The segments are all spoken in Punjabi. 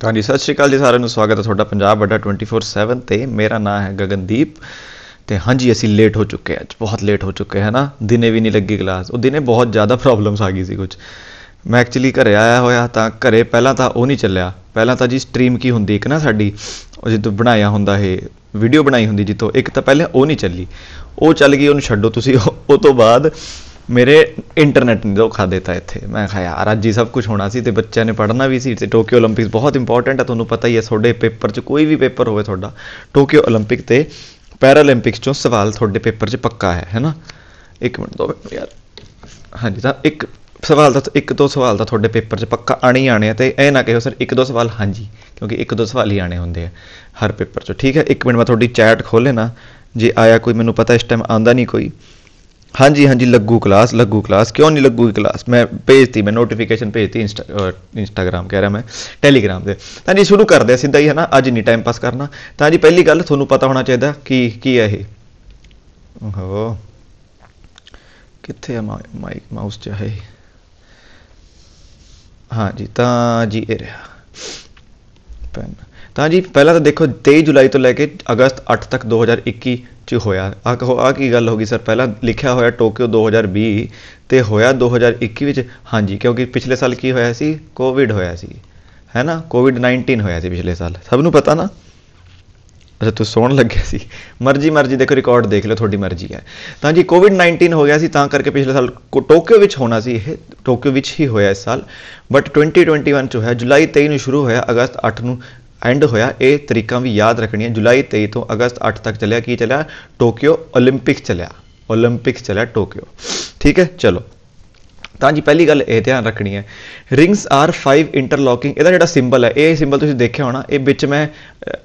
ਤੁਹਾਡੀ ਸਤਿ ਸ਼੍ਰੀ ਅਕਾਲ ਜੀ ਸਾਰਿਆਂ ਨੂੰ ਸਵਾਗਤ ਹੈ ਤੁਹਾਡਾ ਪੰਜਾਬ ਵੱਡਾ 24/7 ਤੇ ਮੇਰਾ ਨਾਮ ਹੈ ਗਗਨਦੀਪ ਤੇ ਹਾਂਜੀ ਅਸੀਂ ਲੇਟ ਹੋ ਚੁੱਕੇ ਹਾਂ ਅੱਜ ਬਹੁਤ ਲੇਟ ਹੋ ਚੁੱਕੇ ਹੈ ਨਾ ਦਿਨੇ ਵੀ ਨਹੀਂ ਲੱਗੀ ਕਲਾਸ ਉਹ ਦਿਨੇ ਬਹੁਤ ਜ਼ਿਆਦਾ ਪ੍ਰੋਬਲਮਸ ਆ ਗਈ ਸੀ ਕੁਝ ਮੈਂ ਐਕਚੁਅਲੀ ਘਰੇ ਆਇਆ ਹੋਇਆ ਤਾਂ ਘਰੇ ਪਹਿਲਾਂ ਤਾਂ ਉਹ ਨਹੀਂ ਚੱਲਿਆ ਪਹਿਲਾਂ ਤਾਂ ਜੀ ਸਟ੍ਰੀਮ ਕੀ ਹੁੰਦੀ ਇੱਕ ਨਾ ਸਾਡੀ ਉਹ ਜਿੱਦੋਂ ਬਣਾਇਆ ਹੁੰਦਾ ਇਹ ਵੀਡੀਓ ਬਣਾਈ ਹੁੰਦੀ ਜਿੱਤੋਂ ਇੱਕ ਤਾਂ ਪਹਿਲੇ ਉਹ ਨਹੀਂ ਚੱਲੀ ਉਹ ਚੱਲ ਗਈ ਉਹਨੂੰ ਛੱਡੋ ਤੁਸੀਂ ਉਹ ਤੋਂ ਬਾਅਦ ਮੇਰੇ ਇੰਟਰਨੈਟ ਨੇ ਧੋਖਾ ਦਿੱਤਾ ਇੱਥੇ ਮੈਂ ਕਿਹਾ ਯਾਰ ਅੱਜ ਹੀ ਸਭ ਕੁਝ ਹੋਣਾ ਸੀ ਤੇ ਬੱਚਿਆਂ ਨੇ ਪੜ੍ਹਨਾ ਵੀ ਸੀ ਤੇ ਟੋਕੀਓ 올림픽ਸ ਬਹੁਤ ਇੰਪੋਰਟੈਂਟ ਹੈ ਤੁਹਾਨੂੰ ਪਤਾ ਹੀ ਹੈ ਤੁਹਾਡੇ ਪੇਪਰ 'ਚ ਕੋਈ ਵੀ ਪੇਪਰ ਹੋਵੇ ਤੁਹਾਡਾ ਟੋਕੀਓ 올림픽 ਤੇ ਪੈਰਾਲੰਪਿਕਸ 'ਚੋਂ ਸਵਾਲ ਤੁਹਾਡੇ ਪੇਪਰ 'ਚ ਪੱਕਾ ਹੈ ਹੈਨਾ ਇੱਕ ਮਿੰਟ ਦੋ ਮਿੰਟ ਯਾਰ ਹਾਂਜੀ ਤਾਂ ਇੱਕ ਸਵਾਲ ਦਾ ਇੱਕ ਦੋ ਸਵਾਲ ਦਾ ਤੁਹਾਡੇ ਪੇਪਰ 'ਚ ਪੱਕਾ ਆਣੇ ਹੀ ਆਣੇ ਆ ਤੇ ਇਹ ਨਾ ਕਹੋ ਸਰ ਇੱਕ ਦੋ ਸਵਾਲ ਹਾਂਜੀ ਕਿਉਂਕਿ ਇੱਕ ਦੋ ਸਵਾਲ ਹੀ ਆਣੇ ਹੁੰਦੇ ਆ ਹਰ ਪੇਪਰ 'ਚ ਠੀਕ ਹੈ ਇੱਕ ਮਿੰਟ ਮੈਂ ਤੁਹਾਡੀ ਚੈਟ ਖੋਲ ਲੈਣਾ ਜੇ ਆਇਆ ਕੋਈ ਮੈਨੂੰ ਪਤਾ ਇਸ ਟਾਈਮ ਆਂਦਾ ਨਹੀਂ ਕੋਈ ਹਾਂਜੀ ਹਾਂਜੀ ਲੱਗੂ ਕਲਾਸ ਲੱਗੂ ਕਲਾਸ ਕਿਉਂ ਨਹੀਂ ਲੱਗੂ ਕਲਾਸ ਮੈਂ ਭੇਜਤੀ ਮੈਂ ਨੋਟੀਫਿਕੇਸ਼ਨ ਭੇਜਤੀ ਇੰਸਟਾਗ੍ਰam ਕਹਿ ਰਿਹਾ ਮੈਂ ਟੈਲੀਗ੍ਰam ਦੇ ਤਾਂ ਜੀ ਸ਼ੁਰੂ ਕਰਦੇ ਆ ਸਿੱਧਾ ਹੀ ਹਨਾ ਅੱਜ ਨਹੀਂ ਟਾਈਮ ਪਾਸ ਕਰਨਾ ਤਾਂ ਜੀ ਪਹਿਲੀ ਗੱਲ ਤੁਹਾਨੂੰ ਪਤਾ ਹੋਣਾ ਚਾਹੀਦਾ ਕੀ ਕੀ ਹੈ ਇਹ ਹੋ ਕਿੱਥੇ ਆ ਮਾਈਕ ਮਾਊਸ ਚ ਹੈ ਹਾਂ ਜੀ ਤਾਂ ਜੀ ਇਹ ਰਿਹਾ ਪੈਨ ਤਾਂ ਜੀ ਪਹਿਲਾਂ ਤਾਂ ਦੇਖੋ 23 ਜੁਲਾਈ ਤੋਂ ਲੈ ਕੇ ਅਗਸਤ 8 ਤੱਕ 2021 ਚ ਹੋਇਆ ਆ ਕਹੋ ਆ ਕੀ ਗੱਲ ਹੋ ਗਈ ਸਰ ਪਹਿਲਾਂ ਲਿਖਿਆ ਹੋਇਆ ਟੋਕੀਓ 2020 ਤੇ ਹੋਇਆ 2021 ਵਿੱਚ ਹਾਂਜੀ ਕਿਉਂਕਿ ਪਿਛਲੇ ਸਾਲ ਕੀ ਹੋਇਆ ਸੀ ਕੋਵਿਡ ਹੋਇਆ ਸੀ ਹੈ ਨਾ ਕੋਵਿਡ-19 ਹੋਇਆ ਸੀ ਪਿਛਲੇ ਸਾਲ ਸਭ ਨੂੰ ਪਤਾ ਨਾ ਅਜਾ ਤੂੰ ਸੌਣ ਲੱਗਿਆ ਸੀ ਮਰਜ਼ੀ ਮਰਜ਼ੀ ਦੇਖੋ ਰਿਕਾਰਡ ਦੇਖ ਲਓ ਤੁਹਾਡੀ ਮਰਜ਼ੀ ਹੈ ਤਾਂ ਜੀ ਕੋਵਿਡ-19 ਹੋ ਗਿਆ ਸੀ ਤਾਂ ਕਰਕੇ ਪਿਛਲੇ ਸਾਲ ਟੋਕੀਓ ਵਿੱਚ ਹੋਣਾ ਸੀ ਇਹ ਟੋਕੀਓ ਵਿੱਚ ਹੀ ਹੋਇਆ ਇਸ ਸਾਲ ਬਟ 2021 ਚ ਹੋਇਆ ਜੁਲਾਈ 23 ਨੂੰ ਸ਼ੁਰੂ ਹੋਇਆ ਅਗਸਤ 8 ਨੂੰ एंड होया ये तरीकों भी याद रखनिया जुलाई तेई तो अगस्त अठ तक चलिया की चलिया टोक्यो ओलंपिक चलिया ओलंपिक चलिया टोक्यो ठीक है चलो तो जी पहली गल यह ध्यान रखनी है रिंग्स आर फाइव इंटरलॉकिंग यदा जो सिंबल है ये सिंबल तुम्हें देखे होना यह बिच में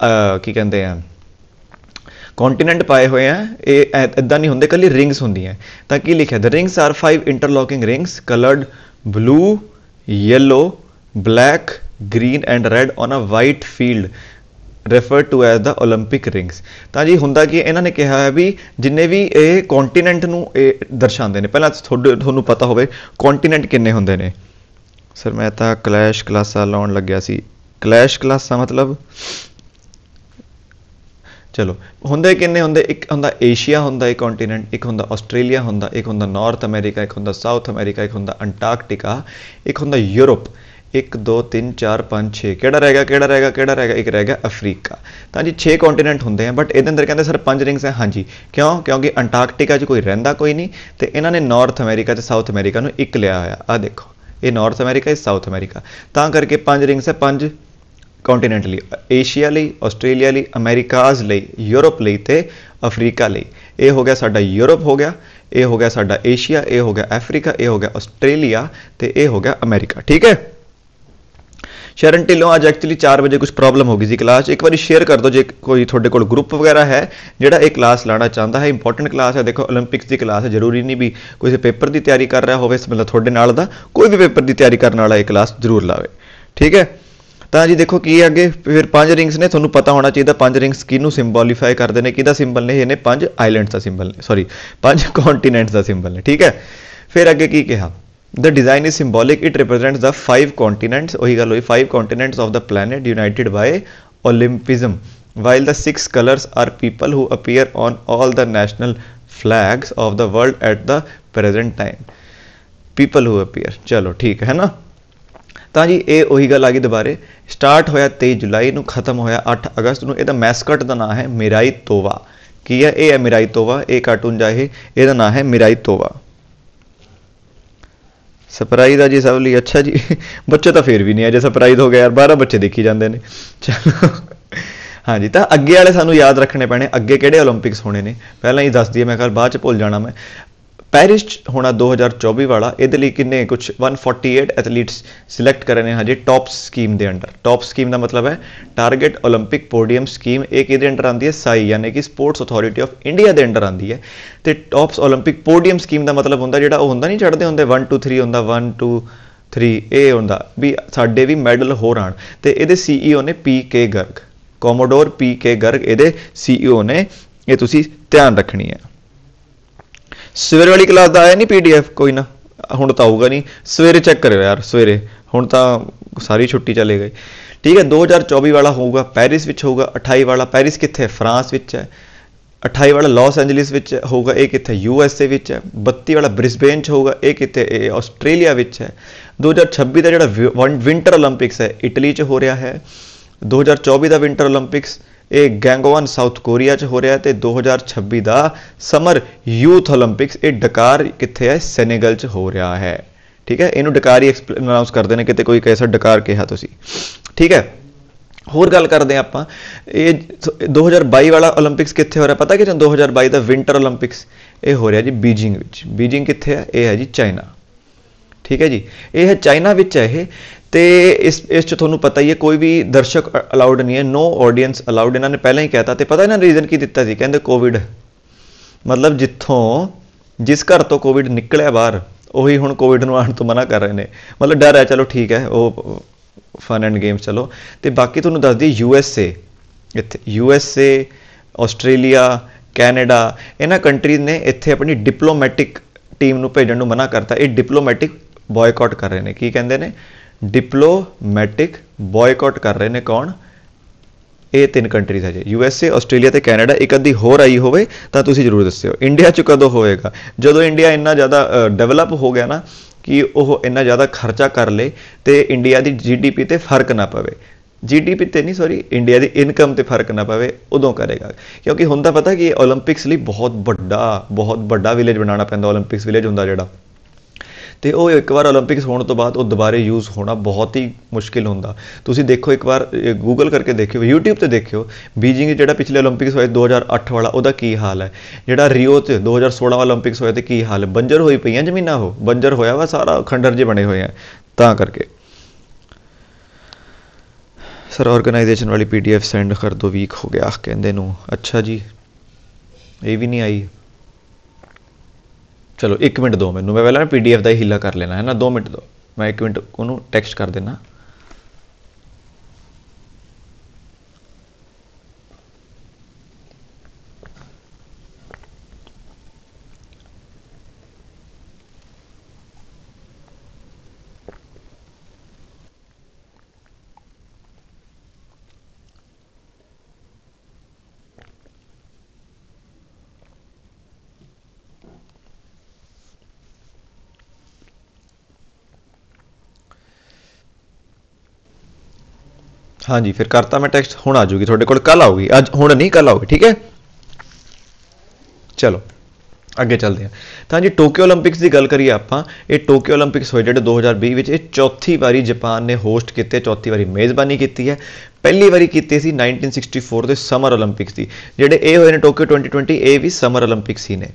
की कहें कॉन्टीनेंट पाए हुए हैं इदा नहीं होंगे कल रिंग्स होंगे तो की लिखे the rings are five interlocking rings coloured blue yellow black green and red on a white field refer to as the 올림픽 rings ਤਾਂ ਜੀ ਹੁੰਦਾ ਕਿ ਇਹਨਾਂ ਨੇ ਕਿਹਾ ਹੈ ਵੀ ਜਿੰਨੇ ਵੀ ਇਹ ਕੰਟੀਨੈਂਟ ਨੂੰ ਇਹ ਦਰਸਾਉਂਦੇ ਨੇ ਪਹਿਲਾਂ ਤੁਹਾਨੂੰ ਪਤਾ ਹੋਵੇ ਕੰਟੀਨੈਂਟ ਕਿੰਨੇ ਹੁੰਦੇ ਨੇ ਸਰ ਮੈਂ ਤਾਂ ਕਲੈਸ਼ ਕਲਾਸਾਂ ਲਾਉਣ ਲੱਗਿਆ ਸੀ ਕਲੈਸ਼ ਕਲਾਸਾਂ ਮਤਲਬ ਚਲੋ ਹੁੰਦੇ ਕਿੰਨੇ ਹੁੰਦੇ ਇੱਕ ਹੁੰਦਾ ਏਸ਼ੀਆ ਹੁੰਦਾ ਇੱਕ ਕੰਟੀਨੈਂਟ ਇੱਕ ਹੁੰਦਾ ਆਸਟ੍ਰੇਲੀਆ ਹੁੰਦਾ ਇੱਕ ਹੁੰਦਾ ਨਾਰਥ ਅਮਰੀਕਾ ਇੱਕ ਹੁੰਦਾ ਸਾਊਥ ਅਮਰੀਕਾ ਇੱਕ ਹੁੰਦਾ ਅੰਟਾਰਕਟਿਕਾ ਇੱਕ ਹੁੰਦਾ ਯੂਰਪ 1 2 3 4 5 6 ਕਿਹੜਾ ਰਹਿ ਗਿਆ ਕਿਹੜਾ ਰਹਿ ਗਿਆ ਕਿਹੜਾ ਰਹਿ ਗਿਆ ਇੱਕ ਰਹਿ ਗਿਆ ਅਫਰੀਕਾ ਤਾਂ ਜੀ 6 ਕੰਟੀਨੈਂਟ ਹੁੰਦੇ ਆ ਬਟ ਇਹਦੇ ਅੰਦਰ ਕਹਿੰਦੇ ਸਰ ਪੰਜ ਰਿੰਗਸ ਹੈ ਹਾਂਜੀ ਕਿਉਂ ਕਿਉਂਕਿ ਅੰਟਾਰਕਟਿਕਾ 'ਚ ਕੋਈ ਰਹਿੰਦਾ ਕੋਈ ਨਹੀਂ ਤੇ ਇਹਨਾਂ ਨੇ ਨਾਰਥ ਅਮਰੀਕਾ ਤੇ ਸਾਊਥ ਅਮਰੀਕਾ ਨੂੰ ਇੱਕ ਲਿਆ ਹੋਇਆ ਆ ਦੇਖੋ ਇਹ ਨਾਰਥ ਅਮਰੀਕਾ ਇਸ ਸਾਊਥ ਅਮਰੀਕਾ ਤਾਂ ਕਰਕੇ ਪੰਜ ਰਿੰਗਸ ਹੈ ਪੰਜ ਕੰਟੀਨੈਂਟ ਲਈ ਏਸ਼ੀਆ ਲਈ ਆਸਟ੍ਰੇਲੀਆ ਲਈ ਅਮਰੀਕਾਜ਼ ਲਈ ਯੂਰਪ ਲਈ ਤੇ ਅਫਰੀਕਾ ਲਈ ਇਹ ਹੋ ਗਿਆ ਸਾਡਾ ਯੂਰਪ ਹੋ ਗਿਆ ਇਹ ਹੋ ਗਿਆ ਸਾਡਾ ਏਸ਼ੀਆ ਇਹ ਹੋ ਗਿਆ ਅਫਰੀਕਾ ਇਹ ਹੋ ਗਿਆ ਆਸਟ੍ਰੇਲੀਆ ਤੇ ਇਹ ਹੋ ਗਿਆ ਅਮਰੀਕਾ ਠੀਕ ਹੈ ਸ਼ਰਨ ਢਿੱਲੋਂ ਅੱਜ ਐਕਚੁਅਲੀ 4 ਵਜੇ ਕੁਝ ਪ੍ਰੋਬਲਮ ਹੋ ਗਈ ਸੀ ਕਲਾਸ ਇੱਕ ਵਾਰੀ ਸ਼ੇਅਰ ਕਰ ਦਿਓ ਜੇ ਕੋਈ ਤੁਹਾਡੇ ਕੋਲ ਗਰੁੱਪ ਵਗੈਰਾ ਹੈ ਜਿਹੜਾ ਇਹ ਕਲਾਸ ਲਾਣਾ ਚਾਹੁੰਦਾ ਹੈ ਇੰਪੋਰਟੈਂਟ ਕਲਾਸ ਹੈ ਦੇਖੋ 올림픽ਸ ਦੀ ਕਲਾਸ ਹੈ ਜ਼ਰੂਰੀ ਨਹੀਂ ਵੀ ਕੋਈ ਪੇਪਰ ਦੀ ਤਿਆਰੀ ਕਰ ਰਿਹਾ ਹੋਵੇ ਇਸ ਮਤਲਬ ਤੁਹਾਡੇ ਨਾਲ ਦਾ ਕੋਈ ਵੀ ਪੇਪਰ ਦੀ ਤਿਆਰੀ ਕਰਨ ਵਾਲਾ ਇਹ ਕਲਾਸ ਜ਼ਰੂਰ ਲਾਵੇ ਠੀਕ ਹੈ ਤਾਂ ਜੀ ਦੇਖੋ ਕੀ ਅੱਗੇ ਫਿਰ ਪੰਜ ਰਿੰਗਸ ਨੇ ਤੁਹਾਨੂੰ ਪਤਾ ਹੋਣਾ ਚਾਹੀਦਾ ਪੰਜ ਰਿੰਗਸ ਕਿਹਨੂੰ ਸਿੰਬੋਲੀਫਾਈ ਕਰਦੇ ਨੇ ਕਿਹਦਾ ਸਿੰਬਲ ਨੇ ਇਹਨੇ ਪੰਜ ਆਈਲੈਂਡਸ ਦਾ ਸਿੰਬਲ ਨੇ ਸੌਰੀ ਪੰਜ ਕੰਟੀਨੈਂਟਸ ਦਾ ਸਿੰਬਲ ਨੇ ਠੀਕ ਹੈ ਫਿਰ ਅੱਗੇ ਕੀ ਕਿਹਾ The design is symbolic. It represents the five continents. Oh, hi, five continents of the planet united by Olympism. While the six colors are people who appear on all the national flags of the world at the present time. People who appear. ਚਲੋ ਠੀਕ ਹੈ ਨਾ ਤਾਂ ਜੀ ਇਹ ਉਹੀ ਗੱਲ ਆ ਗਈ ਦੁਬਾਰੇ ਸਟਾਰਟ ਹੋਇਆ 23 ਜੁਲਾਈ ਨੂੰ ਖਤਮ ਹੋਇਆ 8 ਅਗਸਤ ਨੂੰ ਇਹਦਾ ਮੈਸਕਟ ਦਾ ਨਾਮ ਹੈ ਮਿਰਾਈ ਤੋਵਾ ਕੀ ਹੈ ਇਹ ਹੈ ਮਿਰਾਈ ਤੋਵਾ ਇਹ ਕਾਰਟੂਨ ਜਾਹੇ ਇਹਦਾ ਨਾਮ ਹੈ ਮਿਰਾਈ ਤੋਵਾ ਸਰਪ੍ਰਾਈਜ਼ ਆ ਜੀ ਸਭ ਲਈ ਅੱਛਾ ਜੀ ਬੱਚੇ ਤਾਂ ਫੇਰ ਵੀ ਨਹੀਂ ਆ ਜੇ ਸਰਪ੍ਰਾਈਜ਼ ਹੋ ਗਿਆ ਯਾਰ 12 ਬੱਚੇ ਦੇਖੀ ਜਾਂਦੇ ਨੇ ਚਲੋ ਹਾਂਜੀ ਤਾਂ ਅੱਗੇ ਵਾਲੇ ਸਾਨੂੰ ਯਾਦ ਰੱਖਣੇ ਪੈਣੇ ਅੱਗੇ ਕਿਹੜੇ 올림픽ਸ ਹੋਣੇ ਨੇ ਪਹਿਲਾਂ ਹੀ ਦੱਸ ਦਈਏ ਮੈਂ ਕੱਲ ਬਾਅਦ ਚ ਭੁੱਲ ਜਾਣਾ ਮੈਂ ਪੈਰਿਸ ਹੋਣਾ 2024 ਵਾਲਾ ਇਹਦੇ ਲਈ ਕਿੰਨੇ ਕੁਝ 148 ਐਥਲੀਟਸ ਸਿਲੈਕਟ ਕਰਨੇ ਨੇ ਹਜੇ ਟੌਪ ਸਕੀਮ ਦੇ ਅੰਡਰ ਟੌਪ ਸਕੀਮ ਦਾ ਮਤਲਬ ਹੈ ਟਾਰਗੇਟ 올림픽 ਪੋਡੀਅਮ ਸਕੀਮ ਇਹ ਕਿਹਦੇ ਅੰਡਰ ਆਉਂਦੀ ਹੈ ਸਾਈ ਯਾਨੀ ਕਿ ਸਪੋਰਟਸ ਅਥਾਰਟੀ ਆਫ ਇੰਡੀਆ ਦੇ ਅੰਡਰ ਆਉਂਦੀ ਹੈ ਤੇ ਟੌਪਸ 올림픽 ਪੋਡੀਅਮ ਸਕੀਮ ਦਾ ਮਤਲਬ ਹੁੰਦਾ ਜਿਹੜਾ ਉਹ ਹੁੰਦਾ ਨਹੀਂ ਚੜਦੇ ਹੁੰਦੇ 1 2 3 ਹੁੰਦਾ 1 2 3 ਇਹ ਹੁੰਦਾ ਵੀ ਸਾਡੇ ਵੀ ਮੈਡਲ ਹੋ ਰਾਂ ਤੇ ਇਹਦੇ ਸੀਈਓ e ਨੇ ਪੀ ਕੇ ਗਰਗ ਕੋਮੋਡੋਰ ਪੀ ਕੇ ਗਰਗ ਇਹਦੇ ਸੀਈਓ e ਨੇ ਇਹ ਤੁਸੀਂ ਧਿਆਨ ਰੱਖਣੀ ਹੈ सवेरे वाली क्लास का आया नहीं पी डी एफ कोई ना हूँ तो आऊगा नहीं सवेरे चैक करो यार सवेरे हूँ तो सारी छुट्टी चले गए ठीक है दो हज़ार चौबी वाला होगा पैरिस होगा अठाई वाला पैरिस कितने फ्रांस में है अठाई वाला लॉस एंजलिस होगा एक कितने यू एस ए है बत्ती वाला ब्रिसबेन होगा एक कितने ऑस्ट्रेलिया है दो हज़ार छब्बी का जो विंटर ओलंपिक्स है इटली च हो रहा है दो हज़ार चौबी का विंटर ओलंपिक्स ਇਹ ਗੈਂਗਵਨ ਸਾਊਥ ਕੋਰੀਆ 'ਚ ਹੋ ਰਿਹਾ ਤੇ 2026 ਦਾ ਸਮਰ ਯੂਥ 올림픽ਸ ਇਹ ਡਕਾਰ ਕਿੱਥੇ ਹੈ ਸੈਨੇਗਲ 'ਚ ਹੋ ਰਿਹਾ ਹੈ ਠੀਕ ਹੈ ਇਹਨੂੰ ਡਕਾਰ ਹੀ ਅਨਾਉਂਸ ਕਰਦੇ ਨੇ ਕਿਤੇ ਕੋਈ ਕੈਸਾ ਡਕਾਰ ਕਿਹਾ ਤੁਸੀਂ ਠੀਕ ਹੈ ਹੋਰ ਗੱਲ ਕਰਦੇ ਆ ਆਪਾਂ ਇਹ 2022 ਵਾਲਾ 올림픽ਸ ਕਿੱਥੇ ਹੋ ਰਿਹਾ ਪਤਾ ਕਿ ਜਨ 2022 ਦਾ ਵਿంటర్ 올림픽ਸ ਇਹ ਹੋ ਰਿਹਾ ਜੀ ਬੀਜਿੰਗ ਵਿੱਚ ਬੀਜਿੰਗ ਕਿੱਥੇ ਹੈ ਇਹ ਹੈ ਜੀ ਚਾਈਨਾ ਠੀਕ ਹੈ ਜੀ ਇਹ ਹੈ ਚਾਈਨਾ ਵਿੱਚ ਹੈ ਇਹ ਤੇ ਇਸ ਇਸ ਚ ਤੁਹਾਨੂੰ ਪਤਾ ਹੀ ਹੈ ਕੋਈ ਵੀ ਦਰਸ਼ਕ ਅਲਾਉਡ ਨਹੀਂ ਹੈ ਨੋ ਆਡੀਅנס ਅਲਾਉਡ ਇਹਨਾਂ ਨੇ ਪਹਿਲਾਂ ਹੀ ਕਹਿਤਾ ਤੇ ਪਤਾ ਇਹਨਾਂ ਨੇ ਰੀਜ਼ਨ ਕੀ ਦਿੱਤਾ ਸੀ ਕਹਿੰਦੇ ਕੋਵਿਡ ਮਤਲਬ ਜਿੱਥੋਂ ਜਿਸ ਘਰ ਤੋਂ ਕੋਵਿਡ ਨਿਕਲਿਆ ਬਾਹਰ ਉਹੀ ਹੁਣ ਕੋਵਿਡ ਨੂੰ ਆਣ ਤੋਂ ਮਨਾ ਕਰ ਰਹੇ ਨੇ ਮਤਲਬ ਡਰ ਹੈ ਚਲੋ ਠੀਕ ਹੈ ਉਹ ਫਨ ਐਂਡ ਗੇਮਸ ਚਲੋ ਤੇ ਬਾਕੀ ਤੁਹਾਨੂੰ ਦੱਸ ਦਈਏ ਯੂ ਐਸ ਏ ਇੱਥੇ U S A Australia Canada ਇਹਨਾਂ ਕੰਟਰੀਜ਼ ਨੇ ਇੱਥੇ ਆਪਣੀ ਡਿਪਲੋਮੈਟਿਕ ਟੀਮ ਨੂੰ ਭੇਜਣ ਨੂੰ ਮਨਾ ਕਰਤਾ ਇਹ ਡਿਪਲੋਮੈਟਿਕ ਬਾਇਕਾਟ ਕਰ ਰਹੇ ਨੇ ਕੀ ਕਹਿੰਦੇ ਨੇ ਡਿਪਲੋਮੈਟਿਕ ਬਾਇਕਾਟ ਕਰ ਰਹੇ ਨੇ ਕੌਣ ਇਹ ਤਿੰਨ ਕੰਟਰੀਜ਼ ਹੈ ਜੀ ਯੂ ਐਸ ਏ ਆਸਟ੍ਰੇਲੀਆ ਤੇ ਕੈਨੇਡਾ ਇੱਕ ਅੱਧੀ ਹੋਰ ਆਈ ਹੋਵੇ ਤਾਂ ਤੁਸੀਂ ਜ਼ਰੂਰ ਦੱਸਿਓ ਇੰਡੀਆ ਚ ਕਦੋਂ ਹੋਏਗਾ ਜਦੋਂ ਇੰਡੀਆ ਇੰਨਾ ਜ਼ਿਆਦਾ ਡਿਵੈਲਪ ਹੋ ਗਿਆ ਨਾ ਕਿ ਉਹ ਇੰਨਾ ਜ਼ਿਆਦਾ ਖਰਚਾ ਕਰ ਲੇ ਤੇ ਇੰਡੀਆ ਦੀ ਜੀਡੀਪੀ ਤੇ ਫਰਕ ਨਾ ਪਵੇ ਜੀਡੀਪੀ ਤੇ ਨਹੀਂ ਸੌਰੀ ਇੰਡੀਆ ਦੀ ਇਨਕਮ ਤੇ ਫਰਕ ਨਾ ਪਵੇ ਉਦੋਂ ਕਰੇਗਾ ਕਿਉਂਕਿ ਹੁੰਦਾ ਪਤਾ ਕਿ 올림픽ਸ ਲਈ ਬਹੁਤ ਵੱਡਾ ਬਹੁਤ ਵੱਡਾ ਵਿਲੇਜ ਬਣਾਉਣਾ ਪੈਂਦਾ 올림픽ਸ ਵਿਲੇਜ ਹੁੰਦਾ ਜਿਹੜਾ ਤੇ ਉਹ ਇੱਕ ਵਾਰ 올림픽ਸ ਹੋਣ ਤੋਂ ਬਾਅਦ ਉਹ ਦੁਬਾਰੇ ਯੂਜ਼ ਹੋਣਾ ਬਹੁਤ ਹੀ ਮੁਸ਼ਕਿਲ ਹੁੰਦਾ ਤੁਸੀਂ ਦੇਖੋ ਇੱਕ ਵਾਰ ਗੂਗਲ ਕਰਕੇ ਦੇਖਿਓ YouTube ਤੇ ਦੇਖਿਓ ਬੀਜਿੰਗ ਜਿਹੜਾ ਪਿਛਲੇ 올림픽ਸ ਹੋਏ 2008 ਵਾਲਾ ਉਹਦਾ ਕੀ ਹਾਲ ਹੈ ਜਿਹੜਾ ਰਿਓ ਤੇ 2016 ਵਾਲਾ 올림픽ਸ ਹੋਏ ਤੇ ਕੀ ਹਾਲ ਹੈ ਬੰਜਰ ਹੋਈ ਪਈਆਂ ਜ਼ਮੀਨਾਂ ਉਹ ਬੰਜਰ ਹੋਇਆ ਵਾ ਸਾਰਾ ਖੰਡਰ ਜੇ ਬਣੇ ਹੋਏ ਆ ਤਾਂ ਕਰਕੇ ਸਰ ਆਰਗੇਨਾਈਜੇਸ਼ਨ ਵਾਲੀ ਪੀਡੀਐਫ ਸੈਂਡ ਕਰ ਦੋ ਵੀਕ ਹੋ ਗਿਆ ਕਹਿੰਦੇ ਨੂੰ ਅੱਛਾ ਜੀ ਇਹ ਵੀ ਨਹੀਂ ਆਈ ਚਲੋ 1 ਮਿੰਟ ਦਿਓ ਮੈਨੂੰ ਮੈਂ ਪਹਿਲਾਂ ਪੀਡੀਐਫ ਦਾ ਹੀ ਹੀਲਾ ਕਰ ਲੈਣਾ ਹੈ ਨਾ 2 ਮਿੰਟ ਦਿਓ ਮੈਂ 1 ਮਿੰਟ ਉਹਨੂੰ ਟੈਕਸਟ ਕਰ ਦੇਣਾ ਹਾਂਜੀ ਫਿਰ ਕਰਤਾ ਮੈਂ ਟੈਕਸਟ ਹੁਣ ਆ ਜੂਗੀ ਤੁਹਾਡੇ ਕੋਲ ਕੱਲ ਆਊਗੀ ਅੱਜ ਹੁਣ ਨਹੀਂ ਕੱਲ ਆਊਗੀ ਠੀਕ ਹੈ ਚਲੋ ਅੱਗੇ ਚੱਲਦੇ ਹਾਂ ਤਾਂ ਜੀ ਟੋਕੀਓ 올림픽ਸ ਦੀ ਗੱਲ ਕਰੀਏ ਆਪਾਂ ਇਹ ਟੋਕੀਓ 올림픽ਸ ਹੋਏ ਜਿਹੜੇ 2020 ਵਿੱਚ ਇਹ ਚੌਥੀ ਵਾਰੀ ਜਾਪਾਨ ਨੇ ਹੋਸਟ ਕੀਤੇ ਚੌਥੀ ਵਾਰੀ ਮੇਜ਼ਬਾਨੀ ਕੀਤੀ ਹੈ ਪਹਿਲੀ ਵਾਰੀ ਕੀਤੀ ਸੀ 1964 ਦੇ ਸਮਰ 올림픽ਸ ਦੀ ਜਿਹੜੇ ਇਹ ਹੋਏ ਨੇ ਟੋਕੀਓ 2020 ਇਹ ਵੀ ਸਮਰ 올림픽ਸ ਹੀ ਨੇ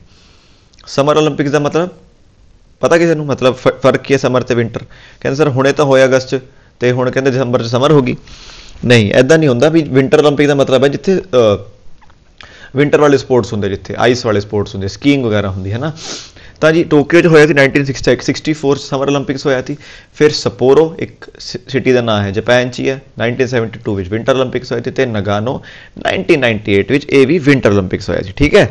ਸਮਰ 올림픽ਸ ਦਾ ਮਤਲਬ ਪਤਾ ਕਿਸੇ ਨੂੰ ਮਤਲਬ ਫਰਕ ਕੀ ਹੈ ਸਮਰ ਤੇ ਵਿੰਟਰ ਕਹਿੰਦੇ ਸਰ ਹੁਣੇ ਤਾਂ ਹੋਇਆ ਅਗਸਤ 'ਚ ਤੇ ਹੁਣ ਕਹਿੰਦੇ ਦਸੰਬਰ 'ਚ ਸਮਰ ਹੋਗੀ ਨਹੀਂ ਐਦਾਂ ਨਹੀਂ ਹੁੰਦਾ ਵੀ ਵਿంటర్ 올림픽 ਦਾ ਮਤਲਬ ਹੈ ਜਿੱਥੇ ਵਿంటర్ ਵਾਲੇ ਸਪੋਰਟਸ ਹੁੰਦੇ ਜਿੱਥੇ ਆਈਸ ਵਾਲੇ ਸਪੋਰਟਸ ਹੁੰਦੇ ਸਕੀਇੰਗ ਵਗੈਰਾ ਹੁੰਦੀ ਹੈ ਨਾ ਤਾਂ ਜੀ ਟੋਕੀਓ 'ਚ ਹੋਇਆ ਸੀ 1964 ਸਮਰ 올림픽ਸ ਹੋਇਆ ਸੀ ਫਿਰ ਸਪੋਰੋ ਇੱਕ ਸਿਟੀ ਦਾ ਨਾਮ ਹੈ ਜਪਾਨ 'ਚ ਹੀ ਹੈ 1972 ਵਿੱਚ ਵਿంటర్ 올림픽ਸ ਹੋਇਆ ਸੀ ਤੇ ਨਗਾਨੋ 1998 ਵਿੱਚ ਇਹ ਵੀ ਵਿంటర్ 올림픽ਸ ਹੋਇਆ ਸੀ ਠੀਕ ਹੈ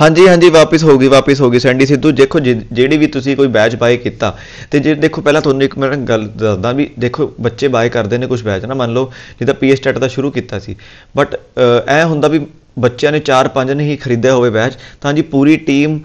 ਹਾਂਜੀ ਹਾਂਜੀ ਵਾਪਿਸ ਹੋ ਗਈ ਵਾਪਿਸ ਹੋ ਗਈ ਸੈਂਡੀ ਸਿੱਧੂ ਦੇਖੋ ਜਿਹੜੀ ਵੀ ਤੁਸੀਂ ਕੋਈ ਬੈਚ ਬਾਏ ਕੀਤਾ ਤੇ ਜੇ ਦੇਖੋ ਪਹਿਲਾਂ ਤੁਹਾਨੂੰ ਇੱਕ ਮੈਂ ਗੱਲ ਦੱਸਦਾ ਵੀ ਦੇਖੋ ਬੱਚੇ ਬਾਏ ਕਰਦੇ ਨੇ ਕੁਝ ਬੈਚ ਨਾ ਮੰਨ ਲਓ ਜਿੱਦਾਂ ਪੀਐਸ ਟੈਟ ਦਾ ਸ਼ੁਰੂ ਕੀਤਾ ਸੀ ਬਟ ਐ ਹੁੰਦਾ ਵੀ ਬੱਚਿਆਂ ਨੇ 4-5 ਨਹੀਂ ਖਰੀਦਿਆ ਹੋਵੇ ਬੈਚ ਤਾਂ ਜੀ ਪੂਰੀ ਟੀਮ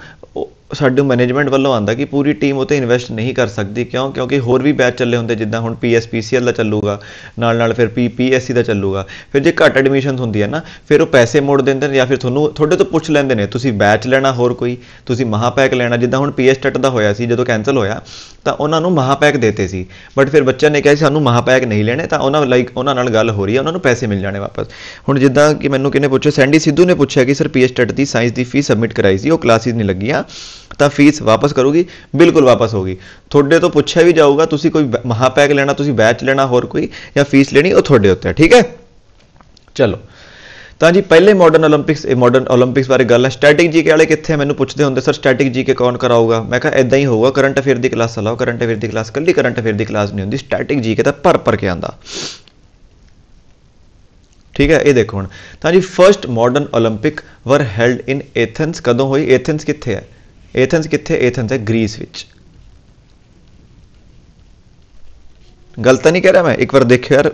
ਸਾਡੇ ਮੈਨੇਜਮੈਂਟ ਵੱਲੋਂ ਆਂਦਾ ਕਿ ਪੂਰੀ ਟੀਮ ਉਤੇ ਇਨਵੈਸਟ ਨਹੀਂ ਕਰ ਸਕਦੀ ਕਿਉਂ ਕਿਉਂਕਿ ਹੋਰ ਵੀ ਬੈਚ ਚੱਲੇ ਹੁੰਦੇ ਜਿੱਦਾਂ ਹੁਣ ਪੀਐਸਪੀਸੀਐਲ ਦਾ ਚੱਲੂਗਾ ਨਾਲ ਨਾਲ ਫਿਰ ਪੀਪੀਐਸਸੀ ਦਾ ਚੱਲੂਗਾ ਫਿਰ ਜੇ ਘੱਟ ਐਡਮਿਸ਼ਨਸ ਹੁੰਦੀ ਹੈ ਨਾ ਫਿਰ ਉਹ ਪੈਸੇ ਮੋੜ ਦਿੰਦੇ ਨੇ ਜਾਂ ਫਿਰ ਤੁਹਾਨੂੰ ਤੁਹਾਡੇ ਤੋਂ ਪੁੱਛ ਲੈਂਦੇ ਨੇ ਤੁਸੀਂ ਬੈਚ ਲੈਣਾ ਹੋਰ ਕੋਈ ਤੁਸੀਂ ਮਹਾਪੈਕ ਲੈਣਾ ਜਿੱਦਾਂ ਹੁਣ ਪੀਐਸਟਟ e ਦਾ ਹੋਇਆ ਸੀ ਜਦੋਂ ਕੈਨਸਲ ਹੋਇਆ ਤਾਂ ਉਹਨਾਂ ਨੂੰ ਮਹਾਪੈਕ ਦਿੱਤੇ ਸੀ ਬਟ ਫਿਰ ਬੱਚਿਆਂ ਨੇ ਕਿਹਾ ਸਾਨੂੰ ਮਹਾਪੈਕ ਨਹੀਂ ਲੈਣੇ ਤਾਂ ਉਹਨਾਂ ਲਾਈਕ ਉਹਨਾਂ ਨਾਲ ਗੱਲ ਹੋ ਰਹੀ ਹੈ ਉਹਨਾਂ ਨੂੰ ਪੈਸੇ ਮਿਲ ਜਾਣੇ ਵਾਪਸ ਹੁਣ ਜਿੱਦਾਂ ਕਿ ਮੈਨੂੰ ਕਿਨੇ ਪੁੱਛਿਆ ਸੈਂਡੀ ਸਿੱਧੂ ਨੇ ਪੁੱਛਿਆ ਕਿ ਸਰ ਪੀਐਸਟੈਟ e ਦੀ ਸਾਇੰਸ ਦੀ ਫੀਸ ਸਬਮਿਟ ਕਰਾਈ ਸੀ ਉਹ ਕਲਾਸਿਸ ਨਹੀਂ ਲੱਗੀਆਂ ਤਾਂ ਫੀਸ ਵਾਪਸ ਕਰੋਗੀ ਬਿਲਕੁਲ ਵਾਪਸ ਹੋਗੀ ਤੁਹਾਡੇ ਤੋਂ ਪੁੱਛਿਆ ਵੀ ਜਾਊਗਾ ਤੁਸੀਂ ਕੋਈ ਮਹਾਪੈਕ ਲੈਣਾ ਤੁਸੀਂ ਬੈਚ ਲੈਣਾ ਹੋਰ ਕੋਈ ਜਾਂ ਫੀਸ ਲੈਣੀ ਉਹ ਤੁਹਾਡੇ ਉੱਤੇ ਠੀਕ ਹੈ ਚਲੋ ਤਾਂ ਜੀ ਪਹਿਲੇ ਮਾਡਰਨ 올림픽ਸ ਇਹ ਮਾਡਰਨ 올림픽ਸ ਬਾਰੇ ਗੱਲ ਹੈ ਸਟੈਟਿਕ ਜੀਕੇ ਵਾਲੇ ਕਿੱਥੇ ਮੈਨੂੰ ਪੁੱਛਦੇ ਹੁੰਦੇ ਸਰ ਸਟੈਟਿਕ ਜੀਕੇ ਕੌਣ ਕਰਾਊਗਾ ਮੈਂ ਕਿਹਾ ਇਦਾਂ ਹੀ ਹੋਊਗਾ ਕਰੰਟ ਅਫੇਅਰ ਦੀ ਕਲਾਸ ਲਾਓ ਕਰੰਟ ਅਫੇਅਰ ਦੀ ਕਲਾਸ ਕੱਲੀ ਕਰੰਟ ਅਫੇਅਰ ਦੀ ਕਲਾਸ ਨਹੀਂ ਹੁੰਦੀ ਸਟੈਟਿਕ ਜੀਕੇ ਤਾਂ ਭਰ ਭਰ ਕੇ ਆਂਦਾ ਠੀਕ ਹੈ ਇਹ ਦੇਖੋ ਹੁਣ ਤਾਂ ਜੀ ਫਰਸਟ ਮਾਡਰਨ 올림픽 ਵਰ ਹੈਲਡ ਇਨ ਐਥਨਸ ਕਦੋਂ ਹੋਈ ਐਥਨਸ ਕਿੱਥੇ ਹੈ ਐਥਨਸ ਕਿੱਥੇ ਐਥਨਸ ਹੈ ਗ੍ਰੀਸ ਵਿੱਚ ਗਲਤ ਨਹੀਂ ਕਹਿ ਰਿਹਾ ਮੈਂ ਇੱਕ ਵਾਰ ਦੇਖ ਯਾਰ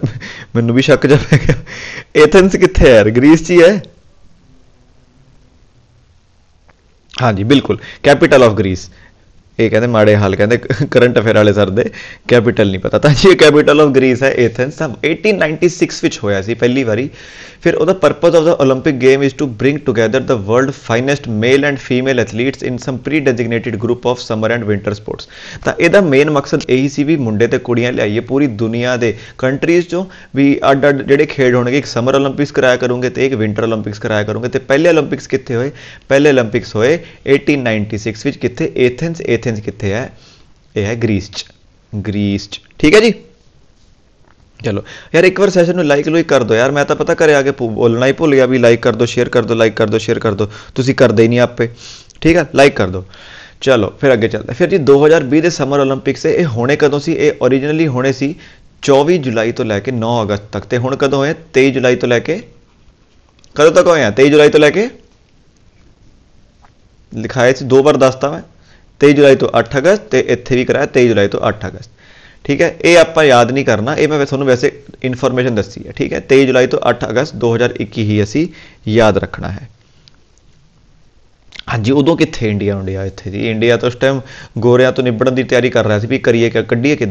ਮੈਨੂੰ ਵੀ ਸ਼ੱਕ ਜਾ ਪੈ ਗਿਆ ਐਥਨਸ ਕਿੱਥੇ ਹੈ ਯਾਰ ਗ੍ਰੀਸ 'ਚ ਹੀ ਹੈ ਹਾਂਜੀ ਬਿਲਕੁਲ ਕੈਪੀਟਲ ਆਫ ਗ੍ਰੀਸ ਇਹ ਕਹਿੰਦੇ ਮਾੜੇ ਹਾਲ ਕਹਿੰਦੇ ਕਰੰਟ ਅਫੇਅਰ ਵਾਲੇ ਸਰ ਦੇ ਕੈਪੀਟਲ ਨਹੀਂ ਪਤਾ ਤਾਂ ਜੀ ਇਹ ਕੈਪੀਟਲ ਆਫ ਗ੍ਰੀਸ ਹੈ ਐਥੈਂਸ ਸਭ 1896 ਵਿੱਚ ਹੋਇਆ ਸੀ ਪਹਿਲੀ ਵਾਰੀ ਫਿਰ ਉਹਦਾ purpose of the 올림픽 game is to bring together the world finest male and female athletes in some pre designated group of summer and winter sports ਤਾਂ ਇਹਦਾ ਮੇਨ ਮਕਸਦ ਇਹੀ ਸੀ ਵੀ ਮੁੰਡੇ ਤੇ ਕੁੜੀਆਂ ਲਿਆਈਏ ਪੂਰੀ ਦੁਨੀਆ ਦੇ ਕੰਟਰੀਜ਼ ਚੋਂ ਵੀ ਅੱਡ ਅੱਡ ਜਿਹੜੇ ਖੇਡ ਹੋਣਗੇ ਇੱਕ ਸਮਰ 올림픽ਸ ਕਰਾਇਆ ਕਰੋਗੇ ਤੇ ਇੱਕ ਵਿੰਟਰ 올림픽ਸ ਕਰਾਇਆ ਕਰੋਗੇ ਤੇ ਪਹਿਲੇ 올림픽ਸ ਕਿੱਥੇ ਹੋਏ ਪਹਿਲੇ 올림픽ਸ ਹੋਏ 1896 ਵਿੱਚ ਕਿੱਥੇ ਐਥੈਂਸ ਐਥੈਂਸ ਐਥਿਨਸ ਕਿੱਥੇ ਹੈ ਇਹ ਹੈ ਗ੍ਰੀਸ ਚ ਗ੍ਰੀਸ ਚ ਠੀਕ ਹੈ ਜੀ ਚਲੋ ਯਾਰ ਇੱਕ ਵਾਰ ਸੈਸ਼ਨ ਨੂੰ ਲਾਈਕ ਲੋਈ ਕਰ ਦਿਓ ਯਾਰ ਮੈਂ ਤਾਂ ਪਤਾ ਕਰਿਆ ਆ ਕੇ ਬੋਲਣਾ ਹੀ ਭੁੱਲ ਗਿਆ ਵੀ ਲਾਈਕ ਕਰ ਦਿਓ ਸ਼ੇਅਰ ਕਰ ਦਿਓ ਲਾਈਕ ਕਰ ਦਿਓ ਸ਼ੇਅਰ ਕਰ ਦਿਓ ਤੁਸੀਂ ਕਰਦੇ ਹੀ ਨਹੀਂ ਆਪੇ ਠੀਕ ਹੈ ਲਾਈਕ ਕਰ ਦਿਓ ਚਲੋ ਫਿਰ ਅੱਗੇ ਚੱਲਦੇ ਫਿਰ ਜੀ 2020 ਦੇ ਸਮਰ 올림픽ਸ ਇਹ ਹੋਣੇ ਕਦੋਂ ਸੀ ਇਹ origignally ਹੋਣੇ ਸੀ 24 ਜੁਲਾਈ ਤੋਂ ਲੈ ਕੇ 9 ਅਗਸਤ ਤੱਕ ਤੇ ਹੁਣ ਕਦੋਂ ਹੋਏ 23 ਜੁਲਾਈ ਤੋਂ ਲੈ ਕੇ ਕਦੋਂ ਤੱਕ ਹੋਏ ਆ 23 ਜੁਲਾਈ ਤੋਂ ਲੈ ਕੇ ਲਿਖਾਇਆ ਸੀ ਦੋ ਵਾਰ ਦੱਸਤਾ ਮੈਂ तेई जुलाई तो अठ अगस्त तो इतने भी कराया तेई जुलाई तो अठ अगस्त ठीक है आप याद नहीं करना यह मैं थोड़ा वैसे इनफॉर्मेसन दसी है ठीक है तेई जुलाई तो अठ अगस्त दो हज़ार इक्की ही असी याद रखना है हाँ जी उदों कि इंडिया उंडिया इतने जी इंडिया तो उस टाइम गोरिया तो निबड़न की तैयारी कर रहा है भी करिए क्या क्ढ़ीए कि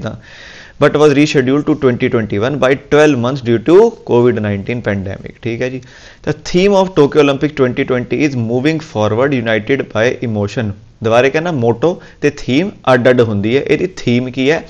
but was reschedule to twenty twenty one by twelve month due to COVID nineteen pandemic ठीक है जी the theme of Tokyo Olympic twenty twenty is moving forward united by emotion ਦੁਬਾਰੇ ਕਹਿੰਦਾ ਮੋਟੋ ਤੇ ਥੀਮ ਅੱਡ ਅੱਡ ਹੁੰਦੀ ਹੈ ਇਹਦੀ ਥੀਮ ਕੀ ਹੈ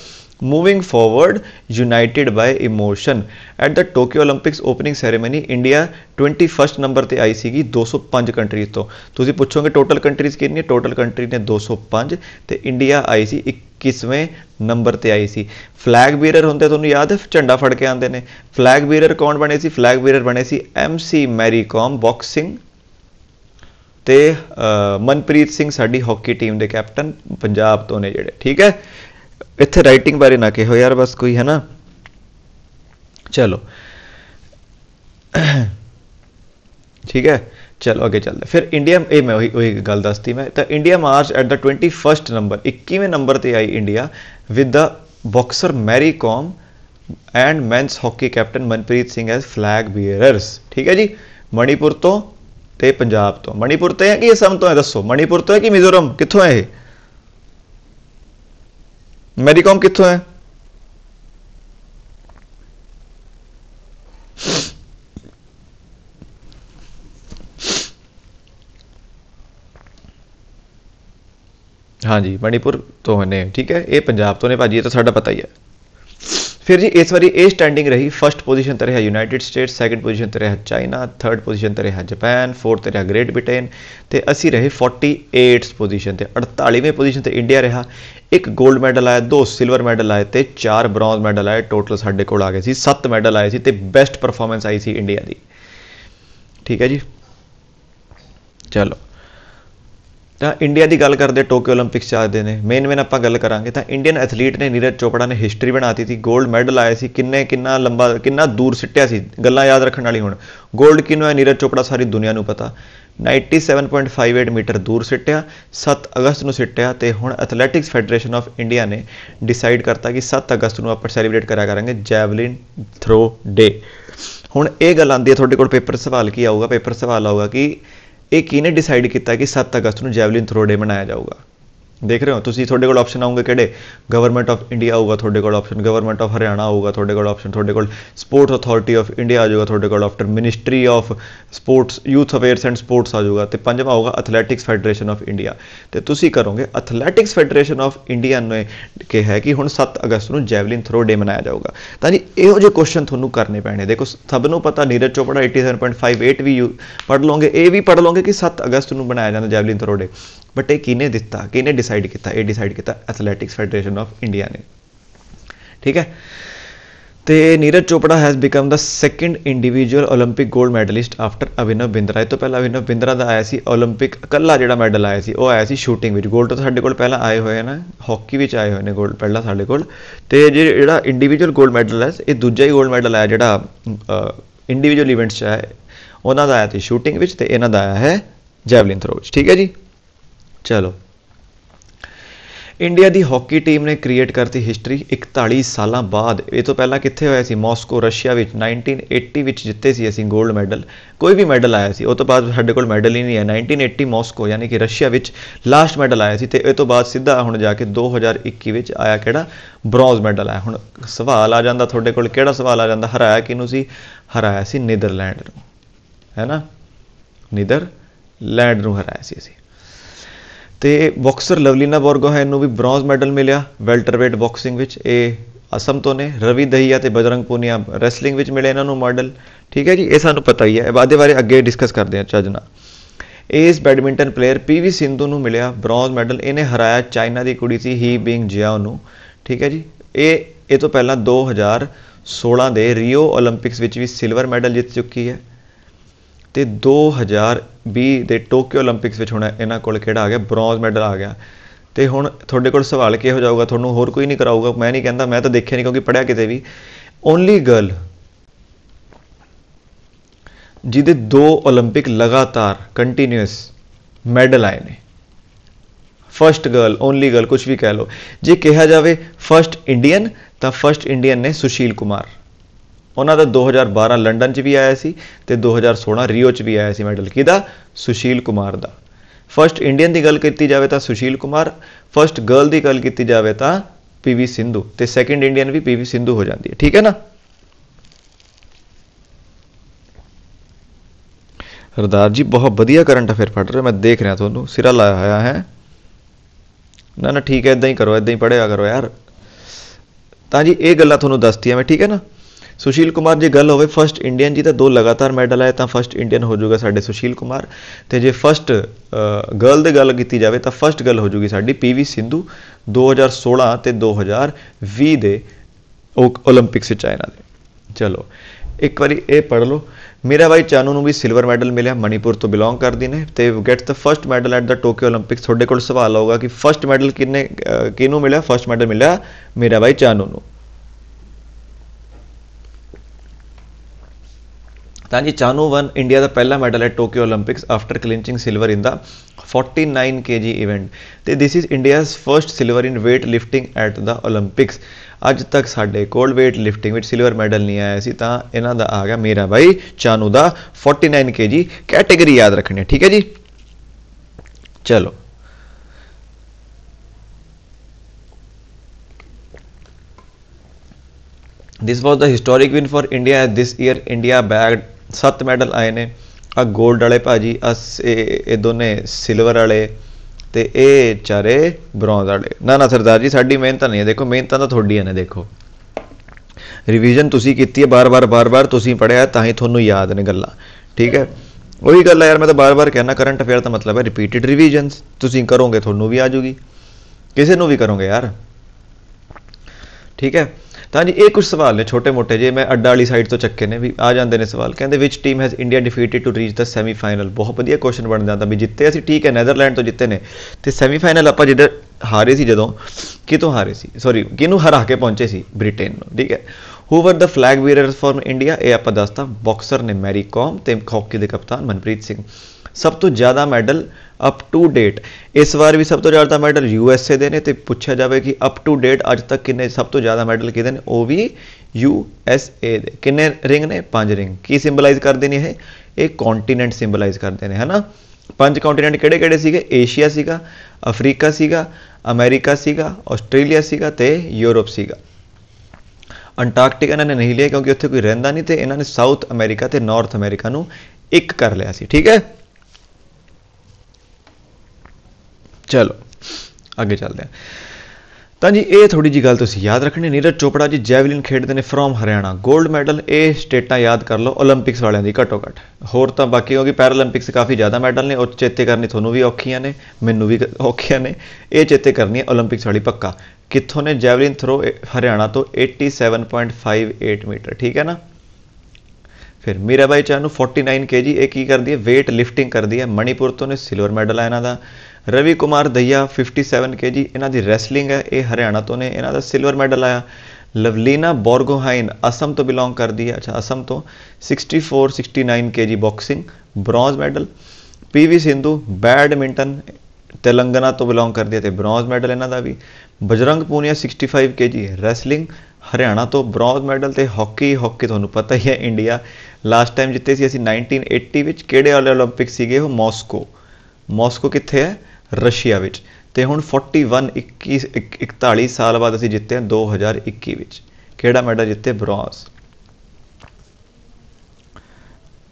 moving forward united by emotion at the Tokyo 올림픽ਸ opening ceremony India 21st number ਤੇ ਆਈ ਸੀਗੀ 205 ਕੰਟਰੀਜ਼ ਤੋਂ ਤੁਸੀਂ ਪੁੱਛੋਗੇ ਟੋਟਲ ਕੰਟਰੀਜ਼ ਕਿੰਨੀ ਟੋਟਲ ਕੰਟਰੀ ਨੇ 205 ਤੇ ਇੰਡੀਆ ਆਈ ਸੀ 21ਵੇਂ ਨੰਬਰ ਤੇ ਆਈ ਸੀ ਫਲੈਗ ਬੀਅਰਰ ਹੁੰਦੇ ਤੁਹਾਨੂੰ ਯਾਦ ਹੈ ਝੰਡਾ ਫੜ ਕੇ ਆਉਂਦੇ ਨੇ ਫਲੈਗ ਬੀਅਰਰ ਕੌਣ ਬਣੇ ਸੀ ਫਲੈਗ ਬੀਅਰਰ ਬਣੇ ਸੀ ਐਮਸੀ ਮੈਰੀ ਬਾਕਸਿੰਗ ਤੇ ਮਨਪ੍ਰੀਤ ਸਿੰਘ ਸਾਡੀ ਹਾਕੀ ਟੀਮ ਦੇ ਕੈਪਟਨ ਪੰਜਾਬ ਤੋਂ ਨੇ ਜਿਹੜੇ ਠੀਕ ਹੈ ਇੱਥੇ ਰਾਈਟਿੰਗ ਬਾਰੇ ਨਾ ਕਿਹੋ ਯਾਰ ਬਸ ਕੋਈ ਹੈ ਨਾ ਚਲੋ ਠੀਕ ਹੈ ਚਲੋ ਅੱਗੇ ਚੱਲਦੇ ਫਿਰ ਇੰਡੀਆ ਇਹ ਮੈਂ ਉਹੀ ਉਹੀ ਗੱਲ ਦੱਸਤੀ ਮੈਂ ਤਾਂ India march at the 21st number 21ਵੇਂ ਨੰਬਰ ਤੇ ਆਈ India with the boxer Mary Kom and men's hockey captain Manpreet Singh as flag bearers ਠੀਕ ਹੈ ਜੀ ਮਣੀਪੁਰ ਤੋਂ ਤੇ ਪੰਜਾਬ ਤੋਂ ਮਣੀਪੁਰ ਤੋਂ ਹੈ ਕਿ ਅਸਮ ਤੋਂ ਹੈ ਦੱਸੋ ਮਣੀਪੁਰ ਤੋਂ ਹੈ ਕਿ ਮਿਜ਼ੋਰਮ ਕਿੱਥੋਂ ਹੈ ਇਹ ਮੈਰੀਕਮ ਕਿੱਥੋਂ ਹੈ ਹਾਂਜੀ ਮਣੀਪੁਰ ਤੋਂ ਨੇ ਠੀਕ ਹੈ ਇਹ ਪੰਜਾਬ ਤੋਂ ਨੇ ਭਾਜੀ ਇਹ ਤਾਂ ਸਾਡਾ ਪਤਾ ਹੀ ਹੈ ਫਿਰ ਜੀ ਇਸ ਵਾਰੀ ਇਹ ਸਟੈਂਡਿੰਗ ਰਹੀ ਫਰਸਟ ਪੋਜੀਸ਼ਨ ਤੇ ਰਿਹਾ ਯੂਨਾਈਟਿਡ ਸਟੇਟਸ ਸੈਕੰਡ ਪੋਜੀਸ਼ਨ ਤੇ ਰਿਹਾ ਚਾਈਨਾ ਥਰਡ ਪੋਜੀਸ਼ਨ ਤੇ ਰਿਹਾ ਜਪਾਨ ਫੋਰਥ ਤੇ ਰਿਹਾ ਗ੍ਰੇਟ ਬ੍ਰਿਟੇਨ ਤੇ ਅਸੀਂ ਰਹੇ 48th ਪੋਜੀਸ਼ਨ ਤੇ 48ਵੇਂ ਪੋਜੀਸ਼ਨ ਤੇ ਇੰਡੀਆ ਰਿਹਾ ਇੱਕ 골ਡ ਮੈਡਲ ਆਇਆ ਦੋ ਸਿਲਵਰ ਮੈਡਲ ਆਏ ਤੇ ਚਾਰ ਬ੍ਰੌਂਜ਼ ਮੈਡਲ ਆਏ ਟੋਟਲ ਸਾਡੇ ਕੋਲ ਆ ਗਏ ਸੀ ਸੱਤ ਮੈਡਲ ਆਏ ਸੀ ਤੇ ਬੈਸਟ ਪਰਫਾਰਮੈਂਸ ਆਈ ਸੀ ਇੰਡੀਆ ਦੀ ਠੀਕ ਹੈ ਜੀ ਚਲੋ ਤਾਂ ਇੰਡੀਆ ਦੀ ਗੱਲ ਕਰਦੇ ਟੋਕੀਓ ਚ ਆਦੇ ਨੇ ਮੇਨ ਮੇਨ ਆਪਾਂ ਗੱਲ ਕਰਾਂਗੇ ਤਾਂ ਇੰਡੀਅਨ ਐਥਲੀਟ ਨੇ ਨੀਰਜ ਚੋਪੜਾ ਨੇ ਹਿਸਟਰੀ ਬਣਾਤੀ ਸੀ 골ਡ ਮੈਡਲ ਆਇਆ ਸੀ ਕਿੰਨੇ ਕਿੰਨਾ ਲੰਬਾ ਕਿੰਨਾ ਦੂਰ ਸਿੱਟਿਆ ਸੀ ਗੱਲਾਂ ਯਾਦ ਰੱਖਣ ਵਾਲੀ ਹੁਣ 골ਡ ਕਿਨੂੰ ਹੈ ਨੀਰਜ ਚੋਪੜਾ ਸਾਰੀ ਦੁਨੀਆ ਨੂੰ ਪਤਾ 97.58 ਮੀਟਰ ਦੂਰ ਸਿੱਟਿਆ 7 ਅਗਸਤ ਨੂੰ ਸਿੱਟਿਆ ਤੇ ਹੁਣ ਐਥਲੈਟਿਕਸ ਫੈਡਰੇਸ਼ਨ ਆਫ ਇੰਡੀਆ ਨੇ ਡਿਸਾਈਡ ਕਰਤਾ ਕਿ 7 ਅਗਸਤ ਨੂੰ ਆਪਾਂ ਸੈਲੀਬ੍ਰੇਟ ਕਰਿਆ ਕਰਾਂਗੇ ਜੈਵਲਿਨ ਥਰੋ ਡੇ ਹੁਣ ਇਹ ਗੱਲ ਆਂਦੀ ਹੈ ਤੁਹਾਡੇ ਕੋਲ ਪੇਪਰ ਸਵਾਲ ਕੀ ਆਊਗਾ ਪੇਪਰ ਸਵਾਲ ਆਊਗਾ ਕਿ ਇਹ ਕਿਹਨੇ ਡਿਸਾਈਡ ਕੀਤਾ ਕਿ 7 ਅਗਸਤ ਨੂੰ ਜੈਵਲਿਨ ਥਰੋ ਡੇ ਮਨਾਇਆ ਜਾਊਗਾ ਦੇਖ ਰਹੇ ਹੋ ਤੁਸੀਂ ਤੁਹਾਡੇ ਕੋਲ ਆਪਸ਼ਨ ਆਉਂਗੇ ਕਿਹੜੇ ਗਵਰਨਮੈਂਟ ਆਫ ਇੰਡੀਆ ਆਊਗਾ ਤੁਹਾਡੇ ਕੋਲ ਆਪਸ਼ਨ ਗਵਰਨਮੈਂਟ ਆਫ ਹਰਿਆਣਾ ਆਊਗਾ ਤੁਹਾਡੇ ਕੋਲ ਆਪਸ਼ਨ ਤੁਹਾਡੇ ਕੋਲ ਸਪੋਰਟਸ ਅਥਾਰਟੀ ਆਫ ਇੰਡੀਆ ਆ ਜਾਊਗਾ ਤੁਹਾਡੇ ਕੋਲ after ministry of sports youth affairs and sports ਆ ਜਾਊਗਾ ਤੇ ਪੰਜਵਾਂ ਆਊਗਾ ਐਥਲੈਟਿਕਸ ਫੈਡਰੇਸ਼ਨ ਆਫ ਇੰਡੀਆ ਤੇ ਤੁਸੀਂ ਕਰੋਗੇ ਐਥਲੈਟਿਕਸ ਫੈਡਰੇਸ਼ਨ ਆਫ ਇੰਡੀਆ ਨੇ ਕਿ ਹੈ ਕਿ ਹੁਣ 7 ਅਗਸਤ ਨੂੰ ਜੈਵਲਿਨ ਥਰੋ ਡੇ ਮਨਾਇਆ ਜਾਊਗਾ ਤਾਂ ਜੀ ਇਹੋ ਜਿਹੇ ਕੁਐਸਚਨ ਤੁਹਾਨੂੰ ਕਰਨੇ ਪੈਣੇ ਦੇਖੋ ਸਭ ਨੂੰ ਪਤਾ ਨੀਰਜ ਚੋਪੜਾ 87.58 ਵੀ ਪੜ ਲਓਗੇ ਇਹ ਵੀ ਪੜ ਲਓਗੇ ਕਿ 7 ਅਗਸਤ ਨੂੰ ਬਣਾਇਆ ਜਾਂਦਾ ਜੈਵਲਿਨ ਥਰੋ ਡੇ ਬਟ ਇਹ ਕਿਨੇ ਦਿੱਤਾ ਕਿਨੇ ਡਿਸਾਈਡ ਕੀਤਾ ਇਹ ਡਿਸਾਈਡ ਕੀਤਾ ਐਥਲੈਟਿਕਸ ਫੈਡਰੇਸ਼ਨ ਆਫ ਇੰਡੀਆ ਨੇ ਠੀਕ ਹੈ ਤੇ Neeraj Chopra has become the second individual 올림픽 골ਡ ਮੈਡਲਿਸਟ ਆਫਟਰ ਅਭਿਨਵ ਬਿੰਦਰਾ ਇਹ ਤੋਂ ਪਹਿਲਾਂ ਅਭਿਨਵ ਬਿੰਦਰਾ ਦਾ ਆਇਆ ਸੀ 올림픽 ਇਕੱਲਾ ਜਿਹੜਾ ਮੈਡਲ ਆਇਆ ਸੀ ਉਹ ਆਇਆ ਸੀ ਸ਼ੂਟਿੰਗ ਵਿੱਚ 골ਡ ਤਾਂ ਸਾਡੇ ਕੋਲ ਪਹਿਲਾਂ ਆਏ ਹੋਏ ਨੇ ਹਾਕੀ ਵਿੱਚ ਆਏ ਹੋਏ ਨੇ 골ਡ ਪਹਿਲਾਂ ਸਾਡੇ ਕੋਲ ਤੇ ਜਿਹੜਾ ਇੰਡੀਵਿਜੂਅਲ 골ਡ ਮੈਡਲ ਹੈ ਇਹ ਦੂਜਾ ਹੀ 골ਡ ਮੈਡਲ ਆਇਆ ਜਿਹੜਾ ਇੰਡੀਵਿਜੂਅਲ ਇਵੈਂਟਸ 'ਚ ਆਇਆ ਉਹਨਾਂ ਦਾ ਆਇਆ ਸੀ ਸ਼ੂਟਿੰਗ ਵਿੱਚ ਤੇ ਇਹਨਾਂ ਦਾ ਆਇਆ ਹੈ ਜੈਵਲਿਨ ਥਰੋ ਵਿੱਚ ਠੀਕ ਹੈ ਜੀ ਚਲੋ ਇੰਡੀਆ ਦੀ ਹਾਕੀ ਟੀਮ ਨੇ ਕ੍ਰੀਏਟ ਕਰਤੀ ਹਿਸਟਰੀ 41 ਸਾਲਾਂ ਬਾਅਦ ਇਹ ਤੋਂ ਪਹਿਲਾਂ ਕਿੱਥੇ ਹੋਇਆ ਸੀ ਮਾਸਕੋ ਰਸ਼ੀਆ ਵਿੱਚ 1980 ਵਿੱਚ ਜਿੱਤੇ ਸੀ ਅਸੀਂ 골ਡ ਮੈਡਲ ਕੋਈ ਵੀ ਮੈਡਲ ਆਇਆ ਸੀ ਉਹ ਤੋਂ ਬਾਅਦ ਸਾਡੇ ਕੋਲ ਮੈਡਲ ਹੀ ਨਹੀਂ ਹੈ 1980 ਮਾਸਕੋ ਯਾਨੀ ਕਿ ਰਸ਼ੀਆ ਵਿੱਚ ਲਾਸਟ ਮੈਡਲ ਆਇਆ ਸੀ ਤੇ ਇਹ ਤੋਂ ਬਾਅਦ ਸਿੱਧਾ ਹੁਣ ਜਾ ਕੇ 2021 ਵਿੱਚ ਆਇਆ ਕਿਹੜਾ ਬ੍ਰੌਂਜ਼ ਮੈਡਲ ਆਇਆ ਹੁਣ ਸਵਾਲ ਆ ਜਾਂਦਾ ਤੁਹਾਡੇ ਕੋਲ ਕਿਹੜਾ ਸਵਾਲ ਆ ਜਾਂਦਾ ਹਰਾਇਆ ਕਿਨੂੰ ਸੀ ਹਰਾਇਆ ਸੀ ਨੀਦਰਲੈਂਡ ਨੂੰ ਹੈਨਾ ਨੀਦਰਲੈਂਡ ਨੂੰ ਹਰਾਇਆ ਸੀ ਅਸੀਂ ਤੇ ਬਾਕਸਰ ਲਵਲੀਨਾ ਬੋਰਗੋਹੈਨ ਨੂੰ ਵੀ ਬ੍ਰੌਂਜ਼ ਮੈਡਲ ਮਿਲਿਆ ਵੈਲਟਰਵੇਟ ਬਾਕਸਿੰਗ ਵਿੱਚ ਇਹ ਅਸਮ ਤੋਂ ਨੇ ਰਵੀ ਦਹੀਆ ਤੇ ਬਜਰੰਗ ਪੂਨੀਆ ਰੈਸਲਿੰਗ ਵਿੱਚ ਮਿਲੇ ਇਹਨਾਂ ਨੂੰ ਮਾਡਲ ਠੀਕ ਹੈ ਜੀ ਇਹ ਸਾਨੂੰ ਪਤਾ ਹੀ ਹੈ ਬਾਅਦੇ ਬਾਰੇ ਅੱਗੇ ਡਿਸਕਸ ਕਰਦੇ ਹਾਂ ਚੱਜ ਨਾਲ ਇਸ ਬੈਡਮਿੰਟਨ ਪਲੇਅਰ ਪੀਵੀ ਸਿੰਧੂ ਨੂੰ ਮਿਲਿਆ ਬ੍ਰੌਂਜ਼ ਮੈਡਲ ਇਹਨੇ ਹਰਾਇਆ ਚਾਈਨਾ ਦੀ ਕੁੜੀ ਸੀ ਹੀ ਬਿੰਗ ਜਿਆਉ ਨੂੰ ਠੀਕ ਹੈ ਜੀ ਇਹ ਇਹ ਤੋਂ ਪਹਿਲਾਂ 2016 ਦੇ ਰਿਓ 올림픽ਸ ਵਿੱਚ ਵੀ ਸਿਲਵਰ ਮੈਡਲ ਜਿੱਤ ਚੁੱਕੀ ਹੈ ਤੇ 2020 ਦੇ ਟੋਕੀਓ 올림픽ਸ ਵਿੱਚ ਹੁਣ ਇਹਨਾਂ ਕੋਲ ਕਿਹੜਾ ਆ ਗਿਆ ਬ੍ਰੌਂਜ਼ ਮੈਡਲ ਆ ਗਿਆ ਤੇ ਹੁਣ ਤੁਹਾਡੇ ਕੋਲ ਸਵਾਲ ਹੋ ਜਾਊਗਾ ਤੁਹਾਨੂੰ ਹੋਰ ਕੋਈ ਨਹੀਂ ਕਰਾਊਗਾ ਮੈਂ ਨਹੀਂ ਕਹਿੰਦਾ ਮੈਂ ਤਾਂ ਦੇਖਿਆ ਨਹੀਂ ਕਿਉਂਕਿ ਪੜਿਆ ਕਿਤੇ ਵੀ ਓਨਲੀ ਗਰਲ ਜਿਹਦੇ ਦੋ 올림픽 ਲਗਾਤਾਰ ਕੰਟੀਨਿਊਸ ਮੈਡਲ ਆਏ ਨੇ ਫਰਸਟ ਗਰਲ ਓਨਲੀ ਗਰਲ ਕੁਝ ਵੀ ਕਹਿ ਲੋ ਜੇ ਕਿਹਾ ਜਾਵੇ ਫਰਸਟ ਇੰਡੀਅਨ ਤਾਂ ਫਰਸਟ ਇੰਡੀਅਨ ਨੇ ਸੁਸ਼ੀਲ ਕੁਮਾਰ ਉਹਨਾਂ ਦਾ 2012 ਲੰਡਨ 'ਚ ਵੀ ਆਇਆ ਸੀ ਤੇ 2016 ਰੀਓ 'ਚ ਵੀ ਆਇਆ ਸੀ ਮੈਡਲ ਕਿਹਦਾ ਸੁਸ਼ੀਲ ਕੁਮਾਰ ਦਾ ਫਰਸਟ ਇੰਡੀਅਨ ਦੀ ਗੱਲ ਕੀਤੀ ਜਾਵੇ ਤਾਂ ਸੁਸ਼ੀਲ ਕੁਮਾਰ ਫਰਸਟ ਗਰਲ ਦੀ ਗੱਲ ਕੀਤੀ ਜਾਵੇ ਤਾਂ ਪੀਵੀ ਸਿੰਧੂ ਤੇ ਸੈਕੰਡ ਇੰਡੀਅਨ ਵੀ ਪੀਵੀ ਸਿੰਧੂ ਹੋ ਜਾਂਦੀ ਹੈ ਠੀਕ ਹੈ ਨਾ ਹਰਦਾਰ ਜੀ ਬਹੁਤ ਵਧੀਆ ਕਰੰਟ ਅਫੇਅਰ ਪੜ ਰਹੇ ਮੈਂ ਦੇਖ ਰਿਹਾ ਤੁਹਾਨੂੰ ਸਿਰਾ ਲਾਇਆ ਹੋਇਆ ਹੈ ਨਾ ਨਾ ਠੀਕ ਹੈ ਇਦਾਂ ਹੀ ਕਰੋ ਇਦਾਂ ਹੀ ਪੜਿਆ ਕਰੋ ਯਾਰ ਤਾਂ ਜੀ ਇਹ ਗੱਲਾਂ ਤੁਹਾਨੂੰ ਦੱਸਤੀਆਂ ਮੈਂ ਠੀਕ ਹੈ ਨਾ ਸੁਸ਼ੀਲ ਕੁਮਾਰ ਜੇ ਗੱਲ ਹੋਵੇ ਫਸਟ ਇੰਡੀਅਨ ਜੀ ਤਾਂ ਦੋ ਲਗਾਤਾਰ ਮੈਡਲ ਆਏ ਤਾਂ ਫਸਟ ਇੰਡੀਅਨ ਹੋ ਜਾਊਗਾ ਸਾਡੇ ਸੁਸ਼ੀਲ ਕੁਮਾਰ ਤੇ ਜੇ ਫਰਸਟ ਗਰਲ ਦੇ ਗੱਲ ਕੀਤੀ ਜਾਵੇ ਤਾਂ ਫਰਸਟ ਗਰਲ ਹੋ ਜਾਊਗੀ ਸਾਡੀ ਪੀਵੀ ਸਿੰਧੂ 2016 ਤੇ 2020 ਦੇ 올림픽ਸ ਵਿੱਚ ਆਏ ਦੇ ਚਲੋ ਇੱਕ ਵਾਰੀ ਇਹ ਪੜ ਲਓ ਮੇਰਾ ਭਾਈ ਚਾਨੂ ਨੂੰ ਵੀ ਸਿਲਵਰ ਮੈਡਲ ਮਿਲਿਆ ਮਣੀਪੁਰ ਤੋਂ ਬਿਲੋਂਗ ਕਰਦੀ ਨੇ ਤੇ gets the first medal at the Tokyo 올림픽 ਤੁਹਾਡੇ ਕੋਲ ਸਵਾਲ ਆਊਗਾ ਕਿ ਫਰਸਟ ਮੈਡਲ ਕਿਨੇ ਕਿਨੂੰ ਮਿਲਿਆ ਫਰਸਟ ਮੈਡਲ ਮਿਲਿਆ ਮੇਰਾ ਭਾਈ ਚਾਨੂ ਨੂੰ ਤਾਂ ਜੀ ਚਾਨੂ ਵਨ ਇੰਡੀਆ ਦਾ ਪਹਿਲਾ ਮੈਡਲ ਹੈ ਟੋਕੀਓ 올림픽ਸ after clinching silver in the 49 kg event ਤੇ this is India's first silver in weight lifting at the 올림픽ਸ ਅੱਜ ਤੱਕ ਸਾਡੇ ਕੋਲ weight lifting ਵਿੱਚ ਸਿਲਵਰ ਮੈਡਲ ਨਹੀਂ ਆਇਆ ਸੀ ਤਾਂ ਇਹਨਾਂ ਦਾ ਆ ਗਿਆ ਮੇਰਾ ਬਾਈ ਚਾਨੂ ਦਾ 49 kg ਕੈਟਾਗਰੀ ਯਾਦ ਰੱਖਣੀ ਹੈ ਠੀਕ ਹੈ ਜੀ ਚਲੋ This was the historic win for India as this year India bagged 7 medal ਆਏ ਨੇ ਆ 골ਡ ਵਾਲੇ ਭਾਜੀ ਆ ਇਹ ਦੋਨੇ ਸਿਲਵਰ ਵਾਲੇ ਤੇ ਇਹ ਚਾਰੇ ਬ੍ਰੌਂਜ਼ ਵਾਲੇ ਨਾ ਨਾ ਸਰਦਾਰ ਜੀ ਸਾਡੀ ਮਿਹਨਤ ਨਹੀਂ ਹੈ ਦੇਖੋ ਮਿਹਨਤਾਂ ਤਾਂ ਤੁਹਾਡੀਆਂ ਨੇ ਦੇਖੋ ਰਿਵੀਜ਼ਨ ਤੁਸੀਂ ਕੀਤੀ ਹੈ ਬਾਰ-ਬਾਰ ਬਾਰ-ਬਾਰ ਤੁਸੀਂ ਪੜਿਆ ਤਾਂ ਹੀ ਤੁਹਾਨੂੰ ਯਾਦ ਨੇ ਗੱਲਾਂ ਠੀਕ ਹੈ ਉਹੀ ਗੱਲ ਹੈ ਯਾਰ ਮੈਂ ਤਾਂ ਬਾਰ-ਬਾਰ ਕਹਿਣਾ ਕਰੰਟ ਅਫੇਅਰ ਦਾ ਮਤਲਬ ਹੈ ਰਿਪੀਟਿਡ ਰਿਵੀਜ਼ਨਸ ਤੁਸੀਂ ਕਰੋਗੇ ਤੁਹਾਨੂੰ ਵੀ ਆ ਜੂਗੀ ਕਿਸੇ ਨੂੰ ਵੀ ਕਰੋਗੇ ਯਾਰ ਠੀਕ ਹੈ ਤਾਂ ਜੀ ਇਹ ਕੁਝ ਸਵਾਲ ਨੇ ਛੋਟੇ ਮੋਟੇ ਜੇ ਮੈਂ ਅੱਡਾ ਵਾਲੀ ਸਾਈਡ ਤੋਂ ਚੱਕੇ ਨੇ ਵੀ ਆ ਜਾਂਦੇ ਨੇ ਸਵਾਲ ਕਹਿੰਦੇ ਵਿਚ team has India defeated to reach the semi final ਬਹੁਤ ਵਧੀਆ ਕੁਐਸਚਨ ਬਣ ਜਾਂਦਾ ਵੀ ਜਿੱਤੇ ਅਸੀਂ ਠੀਕ ਹੈ ਨੈਦਰਲੈਂਡ ਤੋਂ ਜਿੱਤੇ ਨੇ ਤੇ ਸੈਮੀ ਫਾਈਨਲ ਆਪਾਂ ਜਿੱਦ ਹਾਰੇ ਸੀ ਜਦੋਂ ਕਿਤੋਂ ਹਾਰੇ ਸੀ ਸੌਰੀ ਕਿਹਨੂੰ ਹਰਾ ਕੇ ਪਹੁੰਚੇ ਸੀ ਬ੍ਰਿਟੇਨ ਨੂੰ ਠੀਕ ਹੈ who were the flag bearers for India ਇਹ ਆਪਾਂ ਦੱਸਤਾ ਬਾਕਸਰ ਨੇ ਮੈਰੀ ਕੌਮ ਤੇ ਹਾਕੀ ਦੇ ਕਪਤਾਨ ਮਨਪ੍ਰੀਤ ਸਿੰਘ ਸਭ ਤੋਂ ਜ਼ਿਆਦਾ ਮੈਡਲ ਅਪ ਟੂ ਡੇਟ ਇਸ ਵਾਰ ਵੀ ਸਭ ਤੋਂ ਜ਼ਿਆਦਾ ਮੈਡਲ ਯੂ ਐਸ ਏ ਦੇ ਨੇ ਤੇ ਪੁੱਛਿਆ ਜਾਵੇ ਕਿ ਅਪ ਟੂ ਡੇਟ ਅੱਜ ਤੱਕ ਕਿੰਨੇ ਸਭ ਤੋਂ ਜ਼ਿਆਦਾ ਮੈਡਲ ਕਿਹਦੇ ਨੇ ਉਹ ਵੀ ਯੂ ਐਸ ਏ ਦੇ ਕਿੰਨੇ ਰਿੰਗ ਨੇ ਪੰਜ ਰਿੰਗ ਕੀ ਸਿੰਬਲਾਈਜ਼ ਕਰਦੇ ਨੇ ਇਹ ਇਹ ਕੰਟੀਨੈਂਟ ਸਿੰਬਲਾਈਜ਼ ਕਰਦੇ ਨੇ ਹਨਾ ਪੰਜ ਕੰਟੀਨੈਂਟ ਕਿਹੜੇ ਕਿਹੜੇ ਸੀਗੇ ਏਸ਼ੀਆ ਸੀਗਾ ਅਫਰੀਕਾ ਸੀਗਾ ਅਮਰੀਕਾ ਸੀਗਾ ਆਸਟ੍ਰੇਲੀਆ ਸੀਗਾ ਤੇ ਯੂਰਪ ਸੀਗਾ ਅੰਟਾਰਕਟਿਕਾ ਇਹਨਾਂ ਨੇ ਨਹੀਂ ਲਿਆ ਕਿਉਂਕਿ ਉੱਥੇ ਕੋਈ ਰਹਿੰਦਾ ਨਹੀਂ ਤੇ ਇਹਨਾਂ ਨੇ ਸਾਊਥ ਅਮਰੀਕਾ ਤੇ ਨਾਰਥ ਅਮਰੀਕਾ ਨੂੰ ਇੱਕ ਕਰ ਲਿਆ ਸੀ ਠੀਕ ਹੈ ਚਲੋ ਅੱਗੇ ਚੱਲਦੇ ਹਾਂ ਤਾਂ ਜੀ ਇਹ ਥੋੜੀ ਜੀ ਗੱਲ ਤੁਸੀਂ ਯਾਦ ਰੱਖਣੀ ਨੀਰਜ ਚੋਪੜਾ ਜੀ ਜੈਵਲਿਨ ਖੇਡਦੇ ਨੇ ਫਰੋਮ ਹਰਿਆਣਾ 골ਡ ਮੈਡਲ ਇਹ ਸਟੇਟਾਂ ਯਾਦ ਕਰ ਲਓ 올림픽ਸ ਵਾਲਿਆਂ ਦੀ ਘਟੋ ਘਟ ਹੋਰ ਤਾਂ ਬਾਕੀ ਹੋ ਗਈ ਪੈਰਾਲੰਪਿਕਸ ਕਾਫੀ ਜ਼ਿਆਦਾ ਮੈਡਲ ਨੇ ਉਹ ਚੇਤੇ ਕਰਨੀ ਤੁਹਾਨੂੰ ਵੀ ਔਖੀਆਂ ਨੇ ਮੈਨੂੰ ਵੀ ਔਖੀਆਂ ਨੇ ਇਹ ਚੇਤੇ ਕਰਨੀ ਹੈ 올림픽ਸ ਵਾਲੀ ਪੱਕਾ ਕਿੱਥੋਂ ਨੇ ਜੈਵਲਿਨ ਥਰੋ ਹਰਿਆਣਾ ਤੋਂ 87.58 ਮੀਟਰ ਠੀਕ ਹੈ ਨਾ ਫਿਰ ਮੀਰਾਬਾਈ ਚਾਨੂ 49 ਕੇਜੀ ਇਹ ਕੀ ਕਰਦੀ ਹੈ weight lifting ਕਰਦੀ ਹੈ ਮਣੀਪੁਰ ਤੋਂ ਨੇ ਸਿਲਵਰ ਮੈਡਲ ਆ ਇਹਨਾਂ ਦਾ ਰਵੀ ਕੁਮਾਰ ਦਈਆ 57 ਕੇਜੀ ਇਹਨਾਂ ਦੀ ਰੈਸਲਿੰਗ ਹੈ ਇਹ ਹਰਿਆਣਾ ਤੋਂ ਨੇ ਇਹਨਾਂ ਦਾ ਸਿਲਵਰ ਮੈਡਲ ਆਇਆ ਲਵਲੀਨਾ ਬੋਰਗੋਹਾਈਨ ਅਸਮ ਤੋਂ ਬਿਲੋਂਗ ਕਰਦੀ ਹੈ ਅੱਛਾ ਅਸਮ ਤੋਂ 64 69 KG boxing bronze medal PV Sindhu badminton Telangana ਤੋਂ ਬਿਲੋਂਗ ਕਰਦੀ ਹੈ ਤੇ ਬ੍ਰੌਂਜ਼ ਮੈਡਲ ਇਹਨਾਂ ਦਾ ਵੀ ਬਜਰੰਗ ਪੂਨੀਆ 65 ਕੇਜੀ ਰੈਸਲਿੰਗ ਹਰਿਆਣਾ ਤੋਂ ਬ੍ਰੌਂਜ਼ ਮੈਡਲ ਤੇ ਹਾਕੀ ਹਾਕੀ ਤੁਹਾਨੂੰ ਪਤਾ ਹੀ ਹੈ ਇੰਡੀਆ ਲਾਸਟ ਟਾਈਮ ਜਿੱਤੇ ਸੀ ਅਸੀਂ 1980 ਵਿੱਚ ਕਿਹੜੇ ਵਾਲੇ 올림픽 ਸੀਗੇ ਉਹ ਮਾਸਕੋ ਮਾਸਕੋ ਕਿੱਥੇ ਹੈ ਰਸ਼ੀਆ ਵਿੱਚ ਤੇ ਹੁਣ 41 21 41 ਸਾਲ ਬਾਅਦ ਅਸੀਂ ਜਿੱਤੇ ਹਾਂ 2021 ਵਿੱਚ ਕਿਹੜਾ ਮੈਡਲ ਜਿੱਤੇ ਬ੍ਰੌਂਜ਼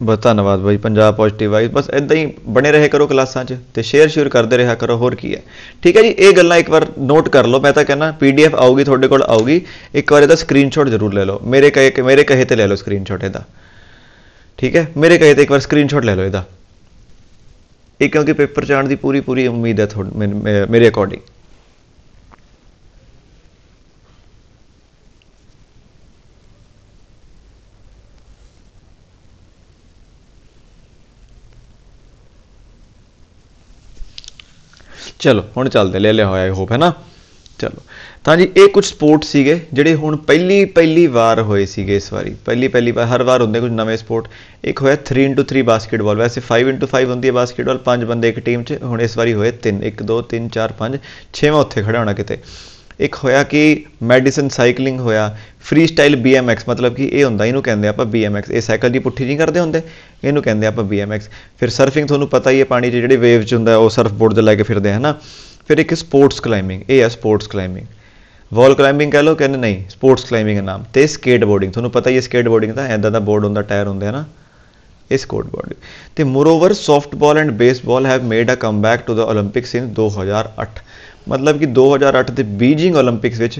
ਬਹੁਤ ਧੰਨਵਾਦ ਭਾਈ ਪੰਜਾਬ ਪੋਜ਼ਿਟਿਵ ਵਾਈਸ ਬਸ ਇਦਾਂ ਹੀ ਬਣੇ ਰਹੇ ਕਰੋ ਕਲਾਸਾਂ 'ਚ ਤੇ ਸ਼ੇਅਰ ਸ਼ੇਅਰ ਕਰਦੇ ਰਿਹਾ ਕਰੋ ਹੋਰ ਕੀ ਹੈ ਠੀਕ ਹੈ ਜੀ ਇਹ ਗੱਲਾਂ ਇੱਕ ਵਾਰ ਨੋਟ ਕਰ ਲਓ ਮੈਂ ਤਾਂ ਕਹਿੰਦਾ ਪੀਡੀਐਫ ਆਊਗੀ ਤੁਹਾਡੇ ਕੋਲ ਆਊਗੀ ਇੱਕ ਵਾਰ ਇਹਦਾ ਸਕਰੀਨਸ਼ਾਟ ਜ਼ਰੂਰ ਲੈ ਲਓ ਮੇਰੇ ਕਹੇ ਮੇਰੇ ਕਹੇ ਤੇ ਲੈ ਲਓ ਸਕਰੀਨਸ਼ਾਟ ਇਹਦਾ ਠੀਕ ਹੈ ਮੇਰੇ ਕਹੇ ਤੇ ਇੱਕ ਵਾਰ ਸਕਰੀਨਸ਼ਾਟ ਲੈ ਲਓ ਇਹਦਾ ਇਹ ਕਿਉਂਕਿ ਪੇਪਰ ਚ ਆਣ ਦੀ ਪੂਰੀ ਪੂਰੀ ਉਮੀਦ ਹੈ ਮੇਰੇ ਅਕੋਰਡਿੰਗ ਚਲੋ ਹੁਣ ਚੱਲਦੇ ਲੈ ਲਿਆ ਹੋਇਆ ਆਈ ਹੋਪ ਹੈ ਨਾ ਚਲੋ ਤਾਂ ਜੀ ਇਹ ਕੁਝ ਸਪੋਰਟ ਸੀਗੇ ਜਿਹੜੇ ਹੁਣ ਪਹਿਲੀ ਪਹਿਲੀ ਵਾਰ ਹੋਏ ਸੀਗੇ ਇਸ ਵਾਰੀ ਪਹਿਲੀ ਪਹਿਲੀ ਵਾਰ ਹਰ ਵਾਰ ਹੁੰਦੇ ਕੁਝ ਨਵੇਂ ਸਪੋਰਟ ਇੱਕ ਹੋਇਆ 3 3 ਬਾਸਕਟਬਾਲ ਵੈਸੇ 5 5 ਹੁੰਦੀ ਹੈ ਬਾਸਕਟਬਾਲ ਪੰਜ ਬੰਦੇ ਇੱਕ ਟੀਮ 'ਚ ਹੁਣ ਇਸ ਵਾਰੀ ਹੋਏ 3 1 2 3 4 5 6ਵਾਂ ਉੱਥੇ ਖੜਾ ਹੋਣਾ ਕਿਤੇ ਇੱਕ ਹੋਇਆ ਕਿ ਮੈਡੀਸਨ ਸਾਈਕਲਿੰਗ ਹੋਇਆ ਫ੍ਰੀ ਸਟਾਈਲ BMX ਮਤਲਬ ਕਿ ਇਹ ਹੁੰਦਾ ਇਹਨੂੰ ਕਹਿੰਦੇ ਆਪਾਂ BMX ਇਹ ਸਾਈਕਲ ਦੀ ਪੁੱਠੀ ਨਹੀਂ ਕਰਦੇ ਹੁੰਦੇ ਇਹਨੂੰ ਕਹਿੰਦੇ ਆਪਾਂ BMX ਫਿਰ ਸਰਫਿੰਗ ਤੁਹਾਨੂੰ ਪਤਾ ਹੀ ਹੈ ਪਾਣੀ 'ਚ ਜਿਹੜੇ ਵੇਵ 'ਚ ਹੁੰਦਾ ਉਹ ਸਰਫ ਬੋਰਡ ਤੇ ਲੈ ਕੇ ਫਿਰਦੇ ਹਨਾ ਫਿਰ ਇੱਕ ਸਪੋਰਟਸ ਕਲਾਈਮਿੰਗ ਇਹ ਹੈ ਸਪੋਰਟਸ ਕਲਾਈਮਿੰਗ ਵਾਲ ਕਲਾਈਮਿੰਗ ਕਹ ਲੋ ਕਿ ਨਹੀਂ ਸਪੋਰਟਸ ਕਲਾਈਮਿੰਗ ਦਾ ਨਾਮ ਤੇ ਸਕੇਟ ਬੋਰਡਿੰਗ ਤੁਹਾਨੂੰ ਪਤਾ ਹੀ ਹੈ ਸਕੇਟ ਬੋਰਡਿੰਗ ਤਾਂ ਐਦਾਂ ਦਾ ਬੋਰਡ ਹੁੰਦਾ ਟਾਇਰ ਹੁੰਦੇ ਹਨ ਇਸ ਇਹ ਬੋਰਡ ਤੇ moreover softball and baseball have made a comeback to the 올림픽ਸ ਇਨ 2008 ਮਤਲਬ ਕਿ 2008 ਦੇ ਬੀਜਿੰਗ 올림픽ਸ ਵਿੱਚ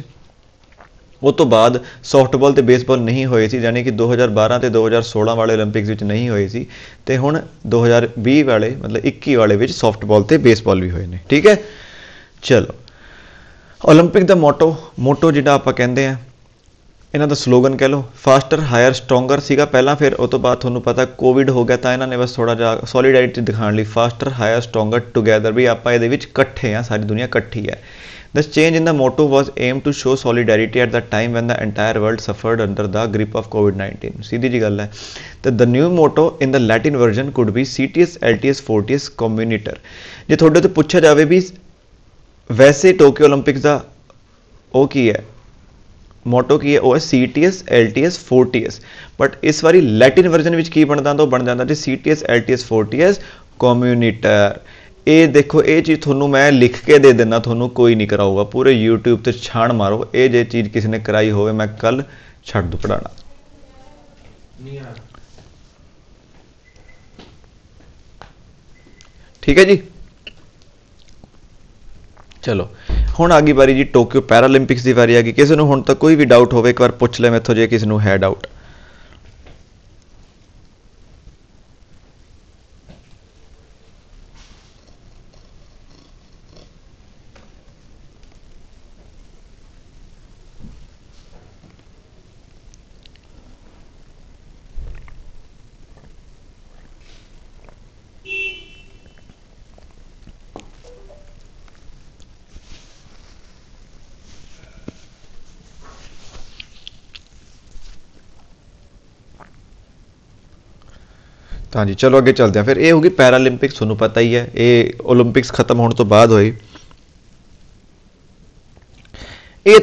ਉਹ ਤੋਂ ਬਾਅਦ ਸੌਫਟਬਾਲ ਤੇ ਬੇਸਬਾਲ ਨਹੀਂ ਹੋਏ ਸੀ ਯਾਨੀ ਕਿ 2012 ਤੇ 2016 ਵਾਲੇ 올림픽ਸ ਵਿੱਚ ਨਹੀਂ ਹੋਏ ਸੀ ਤੇ ਹੁਣ 2020 ਵਾਲੇ ਮਤਲਬ 21 ਵਾਲੇ ਵਿੱਚ ਸੌਫਟਬਾਲ ਤੇ ਬੇਸਬਾਲ ਵੀ ਹੋਏ ਨੇ ਠੀਕ ਹੈ ਚਲੋ 올림픽 ਦਾ ਮੋਟੋ ਮੋਟੋ ਜਿਹੜਾ ਆਪਾਂ ਕਹਿੰਦੇ ਆ ਇਹਨਾਂ ਦਾ ਸਲੋਗਨ ਕਹਿ ਲਓ ਫਾਸਟਰ ਹਾਇਰ ਸਟਰੋਂਗਰ ਸੀਗਾ ਪਹਿਲਾਂ ਫਿਰ ਉਸ ਤੋਂ ਬਾਅਦ ਤੁਹਾਨੂੰ ਪਤਾ ਕੋਵਿਡ ਹੋ ਗਿਆ ਤਾਂ ਇਹਨਾਂ ਨੇ ਬਸ ਥੋੜਾ ਜਿਹਾ ਸੋਲੀਡੈਰਿਟੀ ਦਿਖਾਉਣ ਲਈ ਫਾਸਟਰ ਹਾਇਰ ਸਟਰੋਂਗਰ ਟੁਗੇਦਰ ਵੀ ਆਪਾਂ ਇਹਦੇ ਵਿੱਚ ਇਕੱਠੇ ਆ ਸਾਰੀ ਦੁਨੀਆ ਇਕੱਠੀ ਹੈ This change in the motto was aimed to show solidarity at the time when the entire world suffered under the grip of COVID-19. सीधी जी गल है तो the new motto in the Latin version could be C T S L T S forty S communiter जो थोड़े तो पूछा जाए भी ਵੈਸੇ ਟੋਕੀਓ 올림픽ਸ ਦਾ ਉਹ ਕੀ ਹੈ ਮੋਟੋ ਕੀ ਹੈ ਉਹ ਹੈ CTS LTS 4TS ਬਟ ਇਸ ਵਾਰੀ ਲੈਟਿਨ ਵਰਜ਼ਨ ਵਿੱਚ ਕੀ ਬਣਦਾ ਤਾਂ ਉਹ ਬਣ ਜਾਂਦਾ ਜੀ CTS LTS 4TS ਕਮਿਊਨਿਟਰ ਇਹ ਦੇਖੋ ਇਹ ਚੀਜ਼ ਤੁਹਾਨੂੰ ਮੈਂ ਲਿਖ ਕੇ ਦੇ ਦਿੰਦਾ ਤੁਹਾਨੂੰ ਕੋਈ ਨਹੀਂ ਕਰਾਊਗਾ ਪੂਰੇ YouTube ਤੇ ਛਾਣ ਮਾਰੋ ਇਹ ਜੇ ਚੀਜ਼ ਕਿਸੇ ਨੇ ਕਰਾਈ ਹੋਵੇ ਮੈਂ ਕੱਲ ਛੱਡ ਦੂ ਪੜਾਣਾ ਠੀਕ ਹੈ ਜੀ ਚਲੋ ਹੁਣ ਆ ਗਈ ਵਾਰੀ ਜੀ ਟੋਕੀਓ ਪੈਰਾਲੰਪਿਕਸ ਦੀ ਵਾਰੀ ਆ ਗਈ ਕਿਸੇ ਨੂੰ ਹੁਣ ਤੱਕ ਕੋਈ ਵੀ ਡਾਊਟ ਹੋਵੇ ਇੱਕ ਵਾਰ ਪੁੱਛ ਲੈ ਮੈਥੋਂ ਜੇ ਕਿਸੇ ਨੂੰ ਹੈ ਡਾਊਟ हाँ जी चलो अगे चलते हैं फिर यह होगी पैरालंपिक पता ही है ये ओलंपिक्स खत्म होने तो बाद हो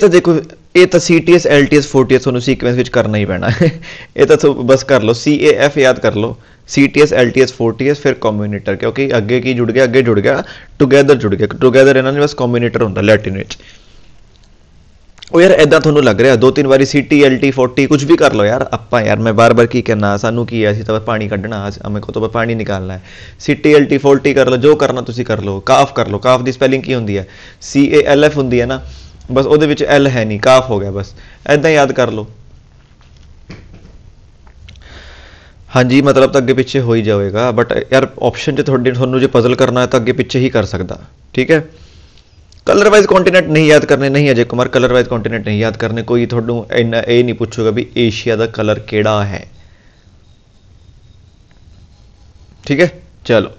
तो देखो ये तो C T S L T S four T S sequence करना ही पैना यह तो बस कर लो सी ए एफ याद कर लो C T S L T S four T S फिर कॉम्यूनेटर क्योंकि अगे की जुड़ गया अगे जुड़ गया टुगैदर जुड़ गया टुगैदर इन्होंने बस कॉम्यूनेटर होंगे लैटिन में ਉਹ ਯਾਰ ਐਦਾਂ ਤੁਹਾਨੂੰ ਲੱਗ ਰਿਹਾ ਦੋ ਤਿੰਨ ਵਾਰੀ ਸੀਟੀ ਐਲਟੀ 40 ਕੁਝ ਵੀ ਕਰ ਲਓ ਯਾਰ ਆਪਾਂ ਯਾਰ ਮੈਂ ਬਾਰ-ਬਾਰ ਕੀ ਕਹਿਣਾ ਸਾਨੂੰ ਕੀ ਹੈ ਅਸੀਂ ਤਾਂ ਪਾਣੀ ਕੱਢਣਾ ਅੱਜ ਅਮੇ ਕੋ ਤਾਂ ਪਾਣੀ ਨਿਕਾਲਣਾ ਹੈ ਸੀਟੀ ਐਲਟੀ 40 ਕਰ ਲਓ ਜੋ ਕਰਨਾ ਤੁਸੀਂ ਕਰ ਲਓ ਕਾਫ ਕਰ ਲਓ ਕਾਫ ਦੀ ਸਪੈਲਿੰਗ ਕੀ ਹੁੰਦੀ ਹੈ ਸੀ ਏ ਐਲ ਐਫ ਹੁੰਦੀ ਹੈ ਨਾ ਬਸ ਉਹਦੇ ਵਿੱਚ ਐਲ ਹੈ ਨਹੀਂ ਕਾਫ ਹੋ ਗਿਆ ਬਸ ਐਦਾਂ ਯਾਦ ਕਰ ਲਓ ਹਾਂਜੀ ਮਤਲਬ ਤਾਂ ਅੱਗੇ ਪਿੱਛੇ ਹੋ ਹੀ ਜਾਵੇਗਾ ਬਟ ਯਾਰ ਆਪਸ਼ਨ ਜੇ ਤੁਹਾਡੇ ਤੁਹਾਨੂੰ ਜੇ ਪਜ਼ਲ ਕਰਨਾ ਹੈ ਤਾਂ ਅੱਗੇ ਪਿੱਛੇ ਹੀ ਕਰ ਸਕਦਾ ਠੀਕ ਹੈ ਕਲਰ ਵਾਈਜ਼ ਕੰਟੀਨੈਂਟ ਨਹੀਂ ਯਾਦ ਕਰਨੇ ਨਹੀਂ Ajay Kumar colour wise continent ਨਹੀਂ ਯਾਦ ਕਰਨੇ ਕੋਈ ਤੁਹਾਨੂੰ ਇੰਨਾ ਇਹ ਨਹੀਂ ਪੁੱਛੂਗਾ ਵੀ ਏਸ਼ੀਆ ਦਾ ਕਲਰ ਕਿਹੜਾ ਹੈ ਠੀਕ ਹੈ ਚਲੋ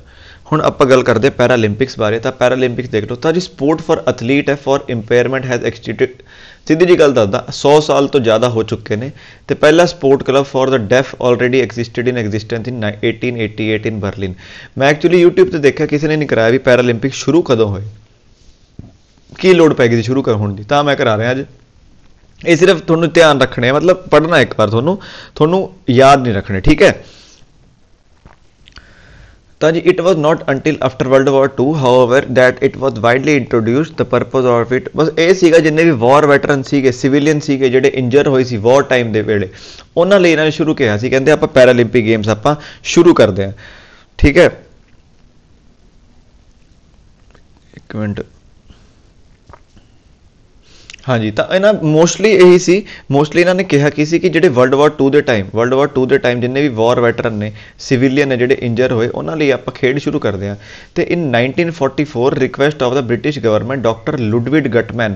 ਹੁਣ ਆਪਾਂ ਗੱਲ ਕਰਦੇ ਪੈਰਾਲੰਪਿਕਸ ਬਾਰੇ ਤਾਂ ਪੈਰਾਲੰਪਿਕਸ ਦੇਖ ਲਓ ਤਾਂ ਜੀ ਸਪੋਰਟ ਫॉर ਐਥਲੀਟ ਹੈ ਫॉर ਇੰਪੇਅਰਮੈਂਟ ਹੈਜ਼ ਐਕਸਟੀਟਿਊਟ ਸਿੱਧੀ ਜੀ ਗੱਲ ਦੱਸਦਾ 100 ਸਾਲ ਤੋਂ ਜ਼ਿਆਦਾ ਹੋ ਚੁੱਕੇ ਨੇ ਤੇ ਪਹਿਲਾ sport club for the deaf already existed in existence in 1888 in Berlin ਮੈਂ ਐਕਚੁਅਲੀ YouTube ਤੇ ਦੇਖਿਆ ਕਿਸੇ ਨੇ ਨਹੀਂ ਕਰਾਇਆ ਵੀ ਪੈਰਾਲੰਪਿਕਸ ਸ਼ੁਰੂ ਕਦੋਂ ਹੋਏ ਕੀ ਲੋਡ ਪੈ ਗਈ ਸੀ ਸ਼ੁਰੂ ਕਰ ਹੁਣ ਦੀ ਤਾਂ ਮੈਂ ਕਰਾ ਰਿਹਾ ਅੱਜ ਇਹ ਸਿਰਫ ਤੁਹਾਨੂੰ ਧਿਆਨ ਰੱਖਣਾ ਹੈ ਮਤਲਬ ਪੜਨਾ ਇੱਕ ਵਾਰ ਤੁਹਾਨੂੰ ਤੁਹਾਨੂੰ ਯਾਦ ਨਹੀਂ ਰੱਖਣਾ ਠੀਕ ਹੈ ਤਾਂ ਜੀ it was not until after World War 2 however that it was widely introduced the purpose of it ਬਸ ਇਹ ਸੀਗਾ ਜਿੰਨੇ ਵੀ ਵਾਰ ਵੈਟਰਨ ਸੀਗੇ ਸਿਵਿਲੀਅਨ ਸੀਗੇ ਜਿਹੜੇ ਇੰਜਰ ਹੋਏ ਸੀ ਵਾਰ ਟਾਈਮ ਦੇ ਵੇਲੇ ਉਹਨਾਂ ਲਈ ਇਹਨਾਂ ਨੇ ਸ਼ੁਰੂ ਕਿਹਾ ਸੀ ਕਹਿੰਦੇ ਆਪਾਂ ਪੈਰਾਲਿੰਪਿਕ ਗੇਮਸ ਆਪਾਂ ਸ਼ੁਰੂ ਕਰਦੇ ਆ ਠੀਕ ਹੈ ਇੱਕ ਮਿੰਟ ਹਾਂਜੀ ਤਾਂ ਇਹਨਾਂ ਮੋਸਟਲੀ ਇਹੀ ਸੀ ਮੋਸਟਲੀ ਇਹਨਾਂ ਨੇ ਕਿਹਾ ਕੀ ਸੀ ਕਿ ਜਿਹੜੇ ਵਰਲਡ ਵਾਰ 2 ਦੇ ਟਾਈਮ ਵਰਲਡ ਵਾਰ 2 ਦੇ ਟਾਈਮ ਜਿੰਨੇ ਵੀ ਵਾਰ ਵੈਟਰਨ ਨੇ ਸਿਵਿਲੀਅਨ ਨੇ ਜਿਹੜੇ ਇੰਜਰ ਹੋਏ ਉਹਨਾਂ ਲਈ ਆਪਾਂ ਖੇਡ ਸ਼ੁਰੂ ਕਰਦੇ ਆ ਤੇ in 1944 request of the British government doctor Ludwig Guttmann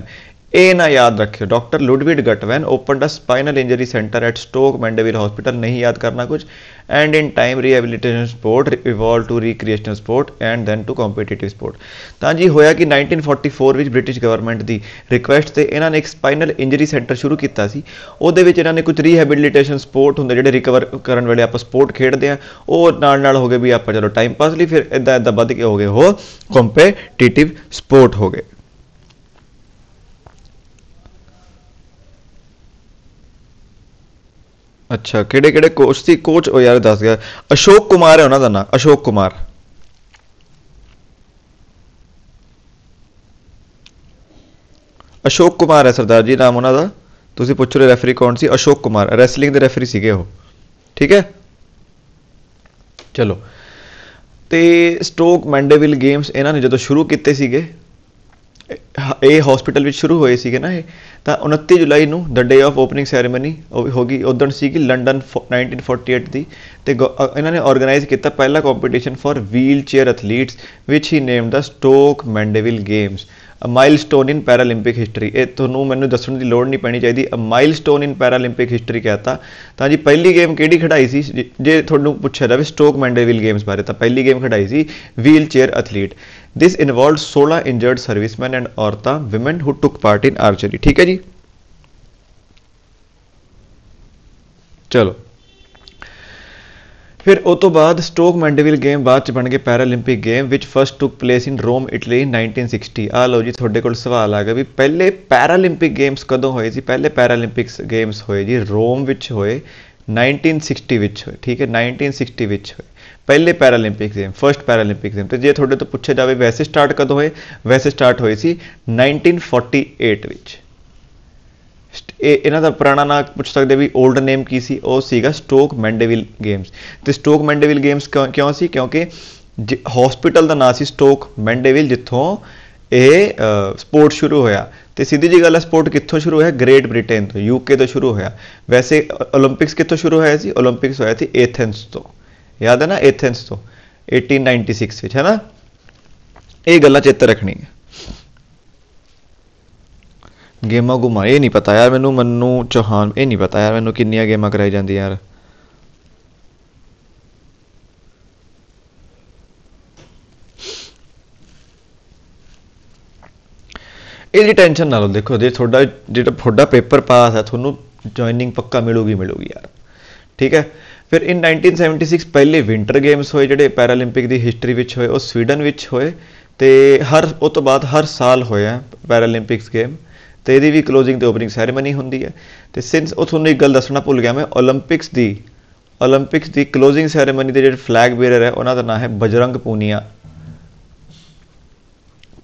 ए ना याद रखे doctor Ludwig Guttmann open the spinal injury centre at Stoke Mandeville hospital नहीं याद करना कुछ and in time rehabilitation sport evolve to recreational sport and then to competitive sport ਤਾਂ ਜੀ ਹੋਇਆ ਕਿ 1944 ਵਿੱਚ ਬ੍ਰਿਟਿਸ਼ ਗਵਰਨਮੈਂਟ ਦੀ ਰਿਕੁਐਸਟ ਤੇ ਇਹਨਾਂ ਨੇ ਇੱਕ ਸਪਾਈਨਲ ਇੰਜਰੀ ਸੈਂਟਰ ਸ਼ੁਰੂ ਕੀਤਾ ਸੀ ਉਹਦੇ ਵਿੱਚ ਇਹਨਾਂ ਨੇ ਕੁਝ ਰੀਹੈਬਿਲਿਟੇਸ਼ਨ ਸਪੋਰਟ ਹੁੰਦੇ ਜਿਹੜੇ ਰਿਕਵਰ ਕਰਨ ਵੇਲੇ ਆਪਾਂ ਸਪੋਰਟ ਖੇਡਦੇ ਆ ਉਹ ਨਾਲ ਨਾਲ ਹੋ ਗਏ ਵੀ ਆਪਾਂ ਚਲੋ ਟਾਈਮ ਪਾਸ ਲਈ ਫਿਰ ਇਦਾਂ ਇਦਾਂ ਵੱਧ ਕੇ ਹੋ ਗਏ ਹੋ ਕੰਪੀਟੀਟਿਵ ਸਪੋਰਟ ਹੋ ਗਏ ਅੱਛਾ ਕਿਹੜੇ ਕਿਹੜੇ ਕੋਚ ਸੀ ਕੋਚ ਉਹ ਯਾਰ ਦੱਸ ਗਿਆ ਅਸ਼ੋਕ ਕੁਮਾਰ ਹੈ ਉਹਨਾਂ ਦਾ ਨਾਮ ਅਸ਼ੋਕ ਕੁਮਾਰ ਅਸ਼ੋਕ ਕੁਮਾਰ ਹੈ ਸਰਦਾਰ ਜੀ ਨਾਮ ਉਹਨਾਂ ਦਾ ਤੁਸੀਂ ਪੁੱਛ ਰਹੇ ਰੈਫਰੀ ਕੌਣ ਸੀ ਅਸ਼ੋਕ ਕੁਮਾਰ ਰੈਸਲਿੰਗ ਦੇ ਰੈਫਰੀ ਸੀਗੇ ਉਹ ਠੀਕ ਹੈ ਚਲੋ ਤੇ ਸਟੋਕ ਮੈਂਡੇਵਿਲ ਗੇਮਸ ਇਹਨਾਂ ਨੇ ਜਦੋਂ ਸ਼ੁਰੂ ਕੀਤੇ ਸੀਗੇ ਇਹ ਹਸਪੀਟਲ ਵਿੱਚ ਸ਼ੁਰੂ ਹੋਏ ਸੀਗੇ ਨਾ ਇਹ ਤਾਂ 29 ਜੁਲਾਈ ਨੂੰ the day of opening ceremony ਹੋ ਗਈ ਉਦੋਂ ਕਿ ਲੰਡਨ 1948 ਦੀ ਤੇ ਇਹਨਾਂ ਨੇ ਆਰਗੇਨਾਈਜ਼ ਕੀਤਾ ਪਹਿਲਾ competition for wheelchair athletes ਵਿਚ ਹੀ name the Stoke Mandeville games a milestone in Paralympic history ਇਹ ਤੁਹਾਨੂੰ ਮੈਨੂੰ ਦੱਸਣ ਦੀ ਲੋੜ ਨਹੀਂ ਪੈਣੀ ਚਾਹੀਦੀ a milestone in Paralympic history ਕਹਤਾ ਤਾਂ ਜੀ ਪਹਿਲੀ ਗੇਮ ਕਿਹੜੀ ਖੜਾਈ ਸੀ ਜੇ ਤੁਹਾਨੂੰ ਪੁੱਛਿਆ ਜਾਵੇ ਸਟੋਕ ਮੈਂਡੇਵਿਲ ਗੇਮਸ ਬਾਰੇ ਤਾਂ ਪਹਿਲੀ ਗੇਮ ਖੜਾਈ ਸੀ wheelchair athlete this involved 16 injured servicemen and ਔਰਤਾਂ women who took part in archery ਠੀਕ ਹੈ ਜੀ ਚਲੋ ਫਿਰ ਉਸ ਤੋਂ ਬਾਅਦ ਸਟੋਕ ਮੈਂਡਵਿਲ ਗੇਮ ਬਾਅਦ ਚ ਬਣ ਕੇ ਪੈਰਾਲੰਪਿਕ ਗੇਮ ਵਿਚ first took place in Rome Italy 1960 ਆ ਲੋ ਜੀ ਤੁਹਾਡੇ ਕੋਲ ਸਵਾਲ ਆ ਗਿਆ ਵੀ ਪਹਿਲੇ ਪੈਰਾਲੰਪਿਕ ਗੇਮਸ ਕਦੋਂ ਹੋਏ ਸੀ ਪਹਿਲੇ ਪੈਰਾਲੰਪਿਕਸ ਗੇਮਸ ਹੋਏ ਜੀ ਰੋਮ ਵਿੱਚ ਹੋਏ 1960 ਵਿੱਚ ਹੋਏ ਠੀਕ ਹੈ 1960 ਵਿੱਚ ਹੋਏ ਪਹਿਲੇ Paralympic game first Paralympic game ਤੇ ਜੇ ਤੁਹਾਡੇ ਤੋਂ ਪੁੱਛਿਆ ਜਾਵੇ ਵੈਸੇ ਸਟਾਰਟ ਕਦੋਂ ਹੋਏ ਵੈਸੇ ਸਟਾਰਟ ਹੋਏ ਸੀ 1948 ਵਿੱਚ ਇਹ ਇਹਨਾਂ ਦਾ ਪੁਰਾਣਾ ਨਾਮ ਪੁੱਛ ਸਕਦੇ ਵੀ 올ਡ ਨੇਮ ਕੀ ਸੀ ਉਹ ਸੀਗਾ ਸਟੋਕ ਮੈਂਡੇਵਿਲ ਗੇਮਸ ਤੇ ਸਟੋਕ ਮੈਂਡੇਵਿਲ ਗੇਮਸ ਕਿਉਂ ਸੀ ਕਿਉਂਕਿ ਹਸਪੀਟਲ ਦਾ ਨਾਮ ਸੀ ਸਟੋਕ ਮੈਂਡੇਵਿਲ ਜਿੱਥੋਂ ਇਹ ਸਪੋਰਟ ਸ਼ੁਰੂ ਹੋਇਆ ਤੇ ਸਿੱਧੀ ਜੀ ਗੱਲ ਹੈ ਸਪੋਰਟ ਕਿੱਥੋਂ ਸ਼ੁਰੂ ਹੋਇਆ ਗ੍ਰੇਟ ਬ੍ਰਿਟੇਨ ਤੋਂ ਯੂਕੇ ਤੋਂ ਸ਼ੁਰੂ ਹੋਇਆ ਵੈਸੇ 올림픽ਸ ਕਿੱਥੋਂ ਸ਼ੁਰੂ ਹੋਇਆ ਸੀ 올림픽ਸ ਹੋਇਆ ਸੀ ਐਥੈਂਸ ਤੋਂ ਯਾਦ ਹੈ ਨਾ ਐਥੈਂਸ ਤੋਂ 1896 ਵਿੱਚ ਹੈ ਨਾ ਇਹ ਗੱਲਾਂ ਚੇਤੇ ਰੱਖਣੀਆਂ ਗੇਮਾਂ ਗੁਮਾ ਇਹ ਨਹੀਂ ਪਤਾ ਯਾਰ ਮੈਨੂੰ ਮੰਨੂ ਚੌਹਾਨ ਇਹ ਨਹੀਂ ਪਤਾ ਯਾਰ ਮੈਨੂੰ ਕਿੰਨੀਆਂ ਗੇਮਾਂ ਕਰਾਈ ਜਾਂਦੀਆਂ ਯਾਰ ਇਹਦੀ ਟੈਨਸ਼ਨ ਨਾ ਲਓ ਦੇਖੋ ਜੇ ਤੁਹਾਡਾ ਜਿਹੜਾ ਤੁਹਾਡਾ ਪੇਪਰ ਪਾਸ ਹੈ ਤੁਹਾਨੂੰ ਜੁਆਇਨਿੰਗ ਪੱਕਾ ਮਿਲੂਗੀ ਮਿਲੂਗੀ ਯਾਰ ਠੀਕ ਹੈ ਫਿਰ ਇਨ 1976 ਪਹਿਲੇ ਵਿంటర్ ਗੇਮਸ ਹੋਏ ਜਿਹੜੇ ਪੈਰਾਲੰਪਿਕ ਦੀ ਹਿਸਟਰੀ ਵਿੱਚ ਹੋਏ ਉਹ ਸਵੀਡਨ ਵਿੱਚ ਹੋਏ ਤੇ ਹਰ ਉਸ ਤੋਂ ਬਾਅਦ ਹਰ ਸਾਲ ਹੋਇਆ ਪੈਰਾਲੰਪਿਕਸ ਗੇਮ ਤੇ ਇਹਦੀ ਵੀ ਕਲੋਜ਼ਿੰਗ ਤੇ ਓਪਨਿੰਗ ਸੈਰੇਮਨੀ ਹੁੰਦੀ ਹੈ ਤੇ ਸਿੰਸ ਉਹ ਤੁਹਾਨੂੰ ਇੱਕ ਗੱਲ ਦੱਸਣਾ ਭੁੱਲ ਗਿਆ ਮੈਂ 올림픽ਸ ਦੀ 올림픽ਸ ਦੀ ਕਲੋਜ਼ਿੰਗ ਸੈਰੇਮਨੀ ਦੇ ਜਿਹੜੇ ਫਲੈਗ ਬੇਅਰਰ ਹੈ ਉਹਨਾਂ ਦਾ ਨਾਮ ਹੈ ਬਜਰੰਗ ਪੂਨੀਆ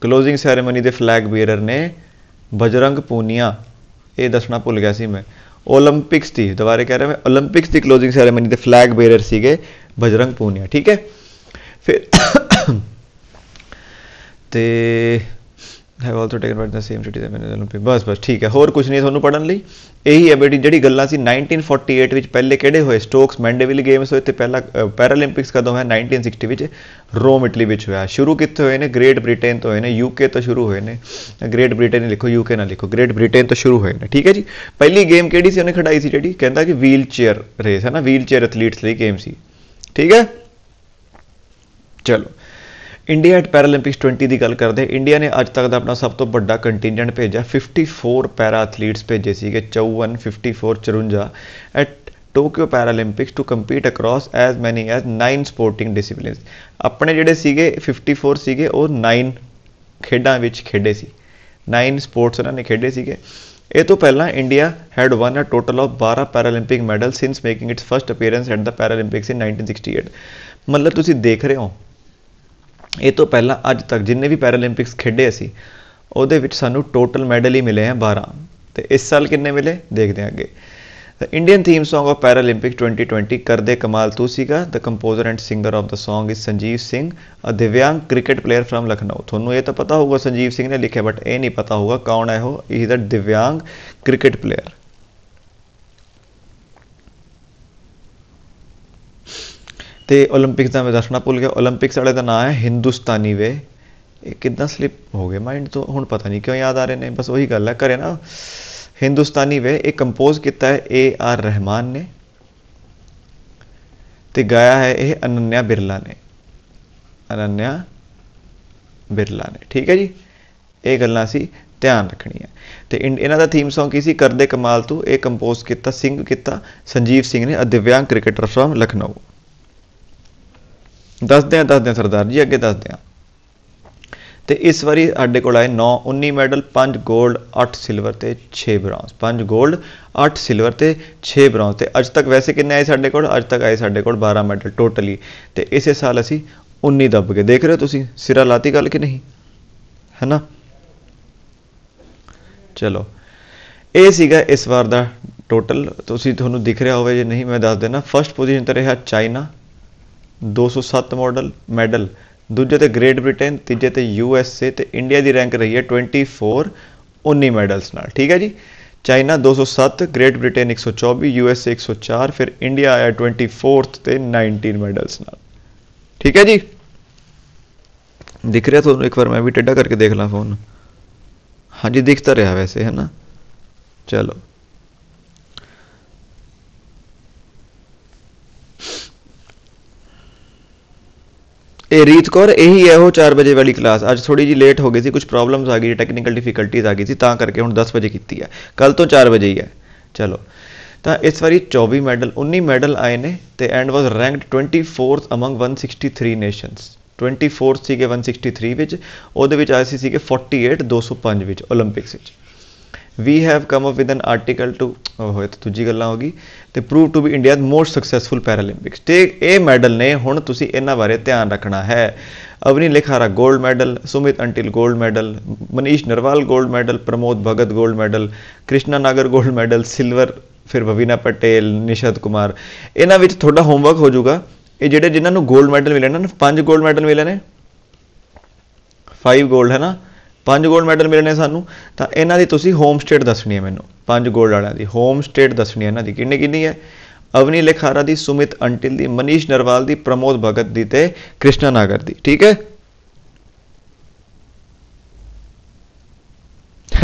ਕਲੋਜ਼ਿੰਗ ਸੈਰੇਮਨੀ ਦੇ ਫਲੈਗ ਬੇਅਰਰ ਨੇ ਬਜਰੰਗ ਪੂਨੀਆ ਇਹ ਦੱਸਣਾ ਭੁੱਲ ਗਿਆ ਸੀ ਮੈਂ ਓਲੰਪਿਕਸ ਦੀ ਦੁਬਾਰੇ ਕਹਿ ਰਿਹਾ ਮੈਂ ਓਲੰਪਿਕਸ ਦੀ ਕਲੋਜ਼ਿੰਗ ਸੈਰੇਮਨੀ ਦੇ ਫਲੈਗ ਬੇਅਰਰ ਸੀਗੇ ਬਜਰੰਗ ਪੂਨੀਆ ਠੀਕ ਹੈ ਫਿਰ ਤੇ have also taken part the same city ਦੇ ਮੈਨੇ ਲੰਪੀ ਬਸ ਬਸ ਠੀਕ ਹੈ ਹੋਰ ਕੁਝ ਨਹੀਂ ਤੁਹਾਨੂੰ ਪੜਨ ਲਈ ਇਹੀ ਹੈ ਬੇਟੀ ਜਿਹੜੀ ਗੱਲਾਂ ਸੀ 1948 ਵਿੱਚ ਪਹਿਲੇ ਕਿਹੜੇ ਹੋਏ ਸਟੋਕਸ ਮੈਂਡੇਵਿਲ ਗੇਮਸ ਹੋਏ ਤੇ ਪਹਿਲਾ ਪੈਰਾਲੰਪਿਕਸ ਕਦੋਂ ਹੈ 1960 ਵਿੱਚ ਰੋਮ ਇਟਲੀ ਵਿੱਚ ਹੋਇਆ ਸ਼ੁਰੂ ਕਿੱਥੇ ਹੋਏ ਨੇ ਗ੍ਰੇਟ ਬ੍ਰਿਟੇਨ ਤੋਂ ਹੋਏ ਨੇ ਯੂਕੇ ਤੋਂ ਸ਼ੁਰੂ ਹੋਏ ਨੇ ਗ੍ਰੇਟ ਬ੍ਰਿਟੇਨ ਲਿਖੋ ਯੂਕੇ ਨਾ ਲਿਖੋ ਗ੍ਰੇਟ ਬ੍ਰਿਟੇਨ ਤੋਂ ਸ਼ੁਰੂ ਹੋਏ ਨੇ ਠੀਕ ਹੈ ਜੀ ਪਹਿਲੀ ਗੇਮ ਕਿਹੜੀ ਸੀ ਉਹਨੇ ਖੜਾਈ ਸੀ ਜਿਹੜੀ ਕਹਿੰਦਾ ਕਿ ਵੀਲ ਚੇਅਰ ਰੇਸ ਹੈ ਨਾ ਵੀਲ ਚੇਅਰ ਐਥਲੀਟਸ ਲਈ ਗੇਮ ਸੀ ਠੀਕ ਹੈ ਚਲੋ ਇੰਡੀਆ ਐਟ ਪੈਰਾਲੰਪਿਕਸ 20 ਦੀ ਗੱਲ ਕਰਦੇ ਇੰਡੀਆ ਨੇ ਅੱਜ ਤੱਕ ਦਾ ਆਪਣਾ ਸਭ ਤੋਂ ਵੱਡਾ ਕੰਟੀਨਜੈਂਟ ਭੇਜਿਆ 54 ਪੈਰਾ ਐਥਲੀਟਸ ਭੇਜੇ ਸੀਗੇ 54 54 54 at Tokyo Paralympics to compete across as many as 9 sporting disciplines ਆਪਣੇ ਜਿਹੜੇ ਸੀਗੇ 54 ਸੀਗੇ ਉਹ 9 ਖੇਡਾਂ ਵਿੱਚ ਖੇਡੇ ਸੀ 9 ਸਪੋਰਟਸ ਉਹਨਾਂ ਨੇ ਖੇਡੇ ਸੀਗੇ ਇਹ ਤੋਂ ਪਹਿਲਾਂ India had won a total of 12 Paralympic medal since making its first appearance at the Paralympics in 1968 ਮਤਲਬ ਤੁਸੀਂ ਦੇਖ ਰਹੇ ਹੋ ਇਹ ਤੋਂ ਪਹਿਲਾਂ ਅੱਜ ਤੱਕ ਜਿੰਨੇ ਵੀ ਪੈਰਾਲੰਪਿਕਸ ਖੇਡੇ ਅਸੀਂ ਉਹਦੇ ਵਿੱਚ ਸਾਨੂੰ ਟੋਟਲ ਮੈਡਲ ਹੀ ਮਿਲੇ ਆ 12 ਤੇ ਇਸ ਸਾਲ ਕਿੰਨੇ ਮਿਲੇ ਦੇਖਦੇ ਆਂ ਅੱਗੇ Indian theme Song of Paralympic 2020 ਕਰਦੇ ਕਮਾਲ ਤੂੰ ਸੀਗਾ the composer and singer of the Song is Sanjeev Singh a ਦਿਵਯਾਂਗ ਕ੍ਰਿਕਟ ਪਲੇਅਰ ਫਰਮ ਲਖਨਊ ਤੁਹਾਨੂੰ ਇਹ ਤਾਂ ਪਤਾ ਹੋਊਗਾ ਸੰਜੀਵ ਸਿੰਘ ਨੇ ਲਿਖਿਆ ਬਟ ਇਹ ਨਹੀਂ ਪਤਾ ਹੋਊਗਾ ਕੌਣ ਹੈ ਉਹ ਇਹ ਦਾ ਦਿਵਯਾਂਗ ਕ੍ਰਿਕਟ ਪਲੇਅਰ ਤੇ 올림픽ਸ ਦਾ ਮੈਂ ਦੱਸਣਾ ਭੁੱਲ ਗਿਆ 올림픽ਸ ਵਾਲੇ ਦਾ ਨਾਮ ਹੈ ਹਿੰਦੁਸਤਾਨੀ ਵੇ ਇਹ ਕਿਦਾਂ ਸਲਿਪ ਹੋ ਗਿਆ ਮਾਈਂਡ ਤੋਂ ਹੁਣ ਪਤਾ ਨਹੀਂ ਕਿਉਂ ਯਾਦ ਆ ਰਹੇ ਨੇ ਬਸ ਉਹੀ ਗੱਲ ਹੈ ਕਰੇ ਨਾ ਹਿੰਦੁਸਤਾਨੀ ਵੇ ਇਹ ਕੰਪੋਜ਼ ਕੀਤਾ ਹੈ ਏ ਆਰ ਰਹਿਮਾਨ ਨੇ ਤੇ ਗਾਇਆ ਹੈ ਇਹ ਅਨੰਨਿਆ ਬਿਰਲਾ ਨੇ ਅਨੰਨਿਆ ਬਿਰਲਾ ਨੇ ਠੀਕ ਹੈ ਜੀ ਇਹ ਗੱਲਾਂ ਸੀ ਧਿਆਨ ਰੱਖਣੀਆਂ ਤੇ ਇਹਨਾਂ ਦਾ ਥੀਮ Song ਕੀ ਸੀ ਕਰਦੇ ਕਮਾਲ ਤੂੰ ਇਹ ਕੰਪੋਜ਼ ਕੀਤਾ ਸਿੰਘ ਕੀਤਾ ਸੰਜੀਵ ਸਿੰਘ ਨੇ ਅਦਿਵਿਆਂਗ ਕ੍ਰਿਕਟਰ ਫਰਮ ਲਖਨਊ ਦੱਸਦੇ ਆ ਦੱਸਦੇ ਆ ਸਰਦਾਰ ਜੀ ਅੱਗੇ ਦੱਸਦੇ ਆ ਤੇ ਇਸ ਵਾਰੀ ਸਾਡੇ ਕੋਲ ਆਏ 9 19 ਮੈਡਲ 5 골ਡ 8 ਸਿਲਵਰ ਤੇ 6 ਬ੍ਰਾਂਜ਼ 5 골ਡ 8 ਸਿਲਵਰ ਤੇ 6 ਬ੍ਰਾਂਜ਼ ਤੇ ਅੱਜ ਤੱਕ ਵੈਸੇ ਕਿੰਨੇ ਆਏ ਸਾਡੇ ਕੋਲ ਅੱਜ ਤੱਕ ਆਏ ਸਾਡੇ ਕੋਲ 12 ਮੈਡਲ ਟੋਟਲੀ ਤੇ ਇਸੇ ਸਾਲ ਅਸੀਂ 19 ਦੱਬ ਗਏ ਦੇਖ ਰਹੇ ਹੋ ਤੁਸੀਂ ਸਿਰਾ ਲਾਤੀ ਗੱਲ ਕਿ ਨਹੀਂ ਹੈਨਾ ਚਲੋ ਇਹ ਸੀਗਾ ਇਸ ਵਾਰ ਦਾ ਟੋਟਲ ਤੁਸੀਂ ਤੁਹਾਨੂੰ ਦਿਖ ਰਿਹਾ ਹੋਵੇ ਜੇ ਨਹੀਂ ਮੈਂ ਦੱਸ ਦੇਣਾ ਫਰਸਟ ਪੋਜੀਸ਼ਨ ਤੇ ਰਿਹਾ ਚਾਈਨਾ 207 ਮਾਡਲ ਮੈਡਲ ਦੂਜੇ ਤੇ ਗ੍ਰੇਟ ਬ੍ਰਿਟੇਨ ਤੀਜੇ ਤੇ ਯੂ ਐਸ ਏ ਤੇ ਇੰਡੀਆ ਦੀ ਰੈਂਕ ਰਹੀ ਹੈ 24 19 ਮੈਡਲਸ ਨਾਲ ਠੀਕ ਹੈ ਜੀ China 207 Great Britain 124 U S A 104 ਫਿਰ ਇੰਡੀਆ ਆਇਆ 24th ਤੇ 19 ਮੈਡਲਸ ਨਾਲ ਠੀਕ ਹੈ ਜੀ ਦਿਖ ਰਿਹਾ ਤੁਹਾਨੂੰ ਇੱਕ ਵਾਰ ਮੈਂ ਵੀ ਟੱਡਾ ਕਰਕੇ ਦੇਖ ਲਾਂ ਫੋਨ ਹਾਂਜੀ ਦਿਖਤਾ ਰਿਹਾ ਵੈਸੇ ਹੈ ਨਾ ਚਲੋ ਇਹ ਰੀਤ ਕੌਰ ਇਹੀ ਹੈ ਉਹ 4 ਵਜੇ ਵਾਲੀ ਕਲਾਸ ਅੱਜ ਥੋੜੀ ਜੀ ਲੇਟ ਹੋ ਗਈ ਸੀ ਕੁਝ ਪ੍ਰੋਬਲਮਸ ਆ ਗਈ ਟੈਕਨੀਕਲ ਡਿਫਿਕਲਟੀਜ਼ ਆ ਗਈ ਸੀ ਤਾਂ ਕਰਕੇ ਹੁਣ 10 ਵਜੇ ਕੀਤੀ ਹੈ ਕੱਲ ਤੋਂ 4 ਵਜੇ ਹੀ ਹੈ ਚਲੋ ਤਾਂ ਇਸ ਵਾਰੀ 24 ਮੈਡਲ 19 ਮੈਡਲ ਆਏ ਨੇ ਤੇ ਐਂਡ ਵਾਸ ਰੈਂਕਡ 24th ਅਮੰਗ 163 ਨੇਸ਼ਨਸ 24 ਸੀਗੇ 163 ਵਿੱਚ ਉਹਦੇ ਵਿੱਚ ਆਏ ਸੀ ਸੀਗੇ 48 205 ਵਿੱਚ 올림픽ਸ ਵਿੱਚ we have come up with an article to ਓਏ oh, ਤੇ ਦੂਜੀ ਗੱਲਾਂ ਹੋ ਗਈ ਤੇ prove to be India's most successful Paralympics ਤੇ ਇਹ ਮੈਡਲ ਨੇ ਹੁਣ ਤੁਸੀਂ ਇਹਨਾਂ ਬਾਰੇ ਧਿਆਨ ਰੱਖਣਾ ਹੈ ਅਵਨੀ ਲਿਖਾਰਾ 골ਡ ਮੈਡਲ ਸੁਮਿਤ ਅੰਟਿਲ 골ਡ ਮੈਡਲ ਮਨੀਸ਼ ਨਰਵਾਲ 골ਡ ਮੈਡਲ ਪ੍ਰਮੋਦ ਭਗਤ 골ਡ ਮੈਡਲ ਕ੍ਰਿਸ਼ਨਾ ਨਾਗਰ 골ਡ ਮੈਡਲ ਸਿਲਵਰ ਫਿਰ ਬਵੀਨਾ ਪਟੇਲ ਨਿਸ਼ਦ ਕੁਮਾਰ ਇਹਨਾਂ ਵਿੱਚ ਤੁਹਾਡਾ ਹੋਮਵਰਕ ਹੋ ਜਾਊਗਾ ਇਹ ਜਿਹੜੇ ਜਿਨ੍ਹਾਂ ਨੂੰ 골ਡ ਮੈਡਲ ਮਿਲੇ ਨੇ ਪੰਜ 골ਡ ਮੈਡਲ ਮਿਲੇ ਨੇ 5 골ਡ ਹੈ ਨਾ ਪੰਜ 골ਡ ਮੈਡਲ ਮਿਲਣੇ ਸਾਨੂੰ ਤਾਂ ਇਹਨਾਂ ਦੀ ਤੁਸੀਂ ਹੋਮ ਸਟੇਟ ਦੱਸਣੀ ਹੈ ਮੈਨੂੰ ਪੰਜ 골ਡ ਵਾਲਿਆਂ ਦੀ ਹੋਮ ਸਟੇਟ ਦੱਸਣੀ ਹੈ ਇਹਨਾਂ ਦੀ ਕਿੰਨੇ ਕਿੰਨੀ ਹੈ ਅਵਨੀ ਲਖਾਰਾ ਦੀ ਸੁਮਿਤ ਅੰਟਿਲ ਦੀ ਮਨੀਸ਼ ਨਰਵਾਲ ਦੀ ਪ੍ਰਮੋਦ ਭਗਤ ਦੀ ਤੇ ਕ੍ਰਿਸ਼ਨਾ ਨਾਗਰ ਦੀ ਠੀਕ ਹੈ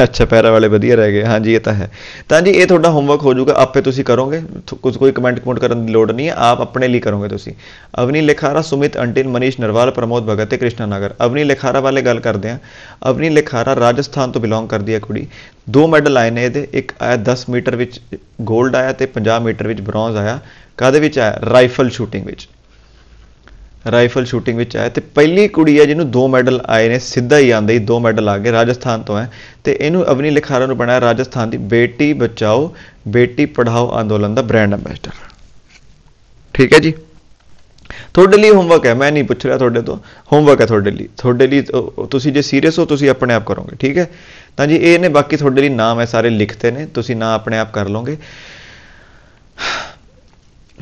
ਅੱਛਾ ਪੈਰਾ ਵਾਲੇ ਵਧੀਆ ਰਹਿ ਗਏ ਹਾਂਜੀ ਇਹ ਤਾਂ ਹੈ ਤਾਂ ਜੀ ਇਹ ਤੁਹਾਡਾ ਹੋਮਵਰਕ ਹੋ ਜਾਊਗਾ ਆਪੇ ਤੁਸੀਂ ਕਰੋਗੇ ਕੁਝ ਕੋਈ ਕਮੈਂਟ ਕਮੈਂਟ ਕਰਨ ਦੀ ਲੋੜ ਨਹੀਂ ਹੈ ਆਪ ਆਪਣੇ ਲਈ ਕਰੋਗੇ ਤੁਸੀਂ ਅਵਨੀ ਲਿਖਾਰਾ ਸੁਮਿਤ ਅੰਟਿਲ ਮਨੀਸ਼ ਨਰਵਾਲ ਪ੍ਰਮੋਦ ਭਗਤ ਤੇ ਕ੍ਰਿਸ਼ਨਾ ਨਗਰ ਅਵਨੀ ਲਿਖਾਰਾ ਵਾਲੇ ਗੱਲ ਕਰਦੇ ਆ ਅਵਨੀ ਲਿਖਾਰਾ ਰਾਜਸਥਾਨ ਤੋਂ ਬਿਲੋਂਗ ਕਰਦੀ ਹੈ ਕੁੜੀ ਦੋ ਮੈਡਲ ਆਏ ਨੇ ਇਹਦੇ ਇੱਕ ਆਇਆ 10 ਮੀਟਰ ਵਿੱਚ 골ਡ ਆਇਆ ਤੇ 50 ਮੀਟਰ ਵਿੱਚ ਬ੍ਰੌਂਜ਼ ਆਇਆ ਕਾਦੇ ਵਿੱਚ ਆਇਆ ਰਾਈਫਲ ਸ਼ੂਟਿੰਗ ਵਿੱਚ ਰਾਈਫਲ ਸ਼ੂਟਿੰਗ ਵਿੱਚ ਆਇਆ ਤੇ ਪਹਿਲੀ ਕੁੜੀ ਹੈ ਜਿਹਨੂੰ ਦੋ ਮੈਡਲ ਆਏ ਨੇ ਸਿੱਧਾ ਹੀ ਆਂਦੇ ਦੋ ਮੈਡਲ ਆ ਗਏ ਰਾਜਸਥਾਨ ਤੋਂ ਹੈ ਤੇ ਇਹਨੂੰ ਅਵਨੀ ਲਿਖਾਰਾ ਨੂੰ ਬਣਾਇਆ ਰਾਜਸਥਾਨ ਦੀ ਬੇਟੀ ਬਚਾਓ ਬੇਟੀ ਪੜਾਓ ਅੰਦੋਲਨ ਦਾ ਬ੍ਰਾਂਡ ਐਮਬੈਸਡਰ ਠੀਕ ਹੈ ਜੀ ਤੁਹਾਡੇ ਲਈ ਹੋਮਵਰਕ ਹੈ ਮੈਂ ਨਹੀਂ ਪੁੱਛ ਰਿਹਾ ਤੁਹਾਡੇ ਤੋਂ ਹੋਮਵਰਕ ਹੈ ਤੁਹਾਡੇ ਲਈ ਤੁਹਾਡੇ ਲਈ ਤੁਸੀਂ ਜੇ ਸੀਰੀਅਸ ਹੋ ਤੁਸੀਂ ਆਪਣੇ ਆਪ ਕਰੋਗੇ ਠੀਕ ਹੈ ਤਾਂ ਜੀ ਇਹ ਨੇ ਬਾਕੀ ਤੁਹਾਡੇ ਲਈ ਨਾਮ ਹੈ ਸਾਰੇ ਲਿਖਤੇ ਨੇ ਤੁਸੀਂ ਨਾਮ ਆਪਣੇ ਆਪ ਕਰ ਲਓਗੇ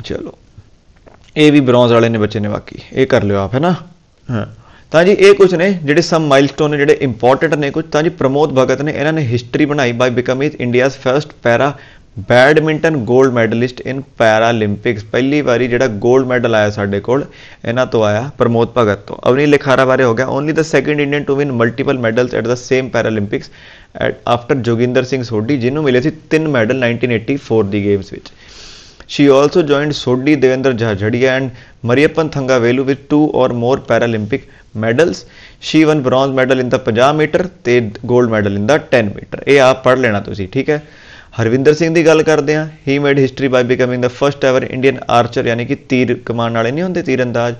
ਚਲੋ ਇਹ ਵੀ ਬ੍ਰੌਂਜ਼ ਵਾਲੇ ਨੇ ਬੱਚੇ ਨੇ ਬਾਕੀ ਇਹ ਕਰ ਲਿਓ ਆਪ ਹੈ ਨਾ ਤਾਂ ਜੀ ਇਹ ਕੁਝ ਨੇ ਜਿਹੜੇ ਸਮ ਮਾਈਲਸਟੋਨ ਨੇ ਜਿਹੜੇ ਇੰਪੋਰਟੈਂਟ ਨੇ ਕੁਝ ਤਾਂ ਜੀ ਪ੍ਰਮੋਦ ਭਗਤ ਨੇ ਇਹਨਾਂ ਨੇ ਹਿਸਟਰੀ ਬਣਾਈ by becoming India's first para badminton 골ਡ ਮੈਡਲਿਸਟ ਇਨ ਪੈਰਾਲੰਪਿਕਸ ਪਹਿਲੀ ਵਾਰੀ ਜਿਹੜਾ 골ਡ ਮੈਡਲ ਆਇਆ ਸਾਡੇ ਕੋਲ ਇਹਨਾਂ ਤੋਂ ਆਇਆ ਪ੍ਰਮੋਦ ਭਗਤ ਤੋਂ ਅਵਨੀ ਲਿਖਾਰਾ ਬਾਰੇ ਹੋ ਗਿਆ only the second Indian to win multiple medals at the same at after Joginder Singh Sodhi ਜਿਹਨੂੰ ਮਿਲੇ ਸੀ ਤਿੰਨ ਮੈਡਲ 1984 ਦੀ ਗੇਮਸ ਵਿੱਚ She also joined Sodhi Devendra Jhajhadia and Mariappan Thangavelu with two or more Paralympic medals. She won bronze medal in the 50 metre ਤੇ 골ਡ medal in the 10 ਮੀਟਰ ਇਹ ਆਪ ਪੜ੍ਹ ਲੈਣਾ ਤੁਸੀਂ ਠੀਕ ਹੈ ਹਰਵਿੰਦਰ ਸਿੰਘ ਦੀ ਗੱਲ ਕਰਦੇ ਹਾਂ he made history by becoming the first ever Indian archer ਯਾਨੀ ਕਿ ਤੀਰ ਕਮਾਨ ਵਾਲੇ ਨਹੀਂ ਹੁੰਦੇ ਤੀਰ ਅੰਦਾਜ਼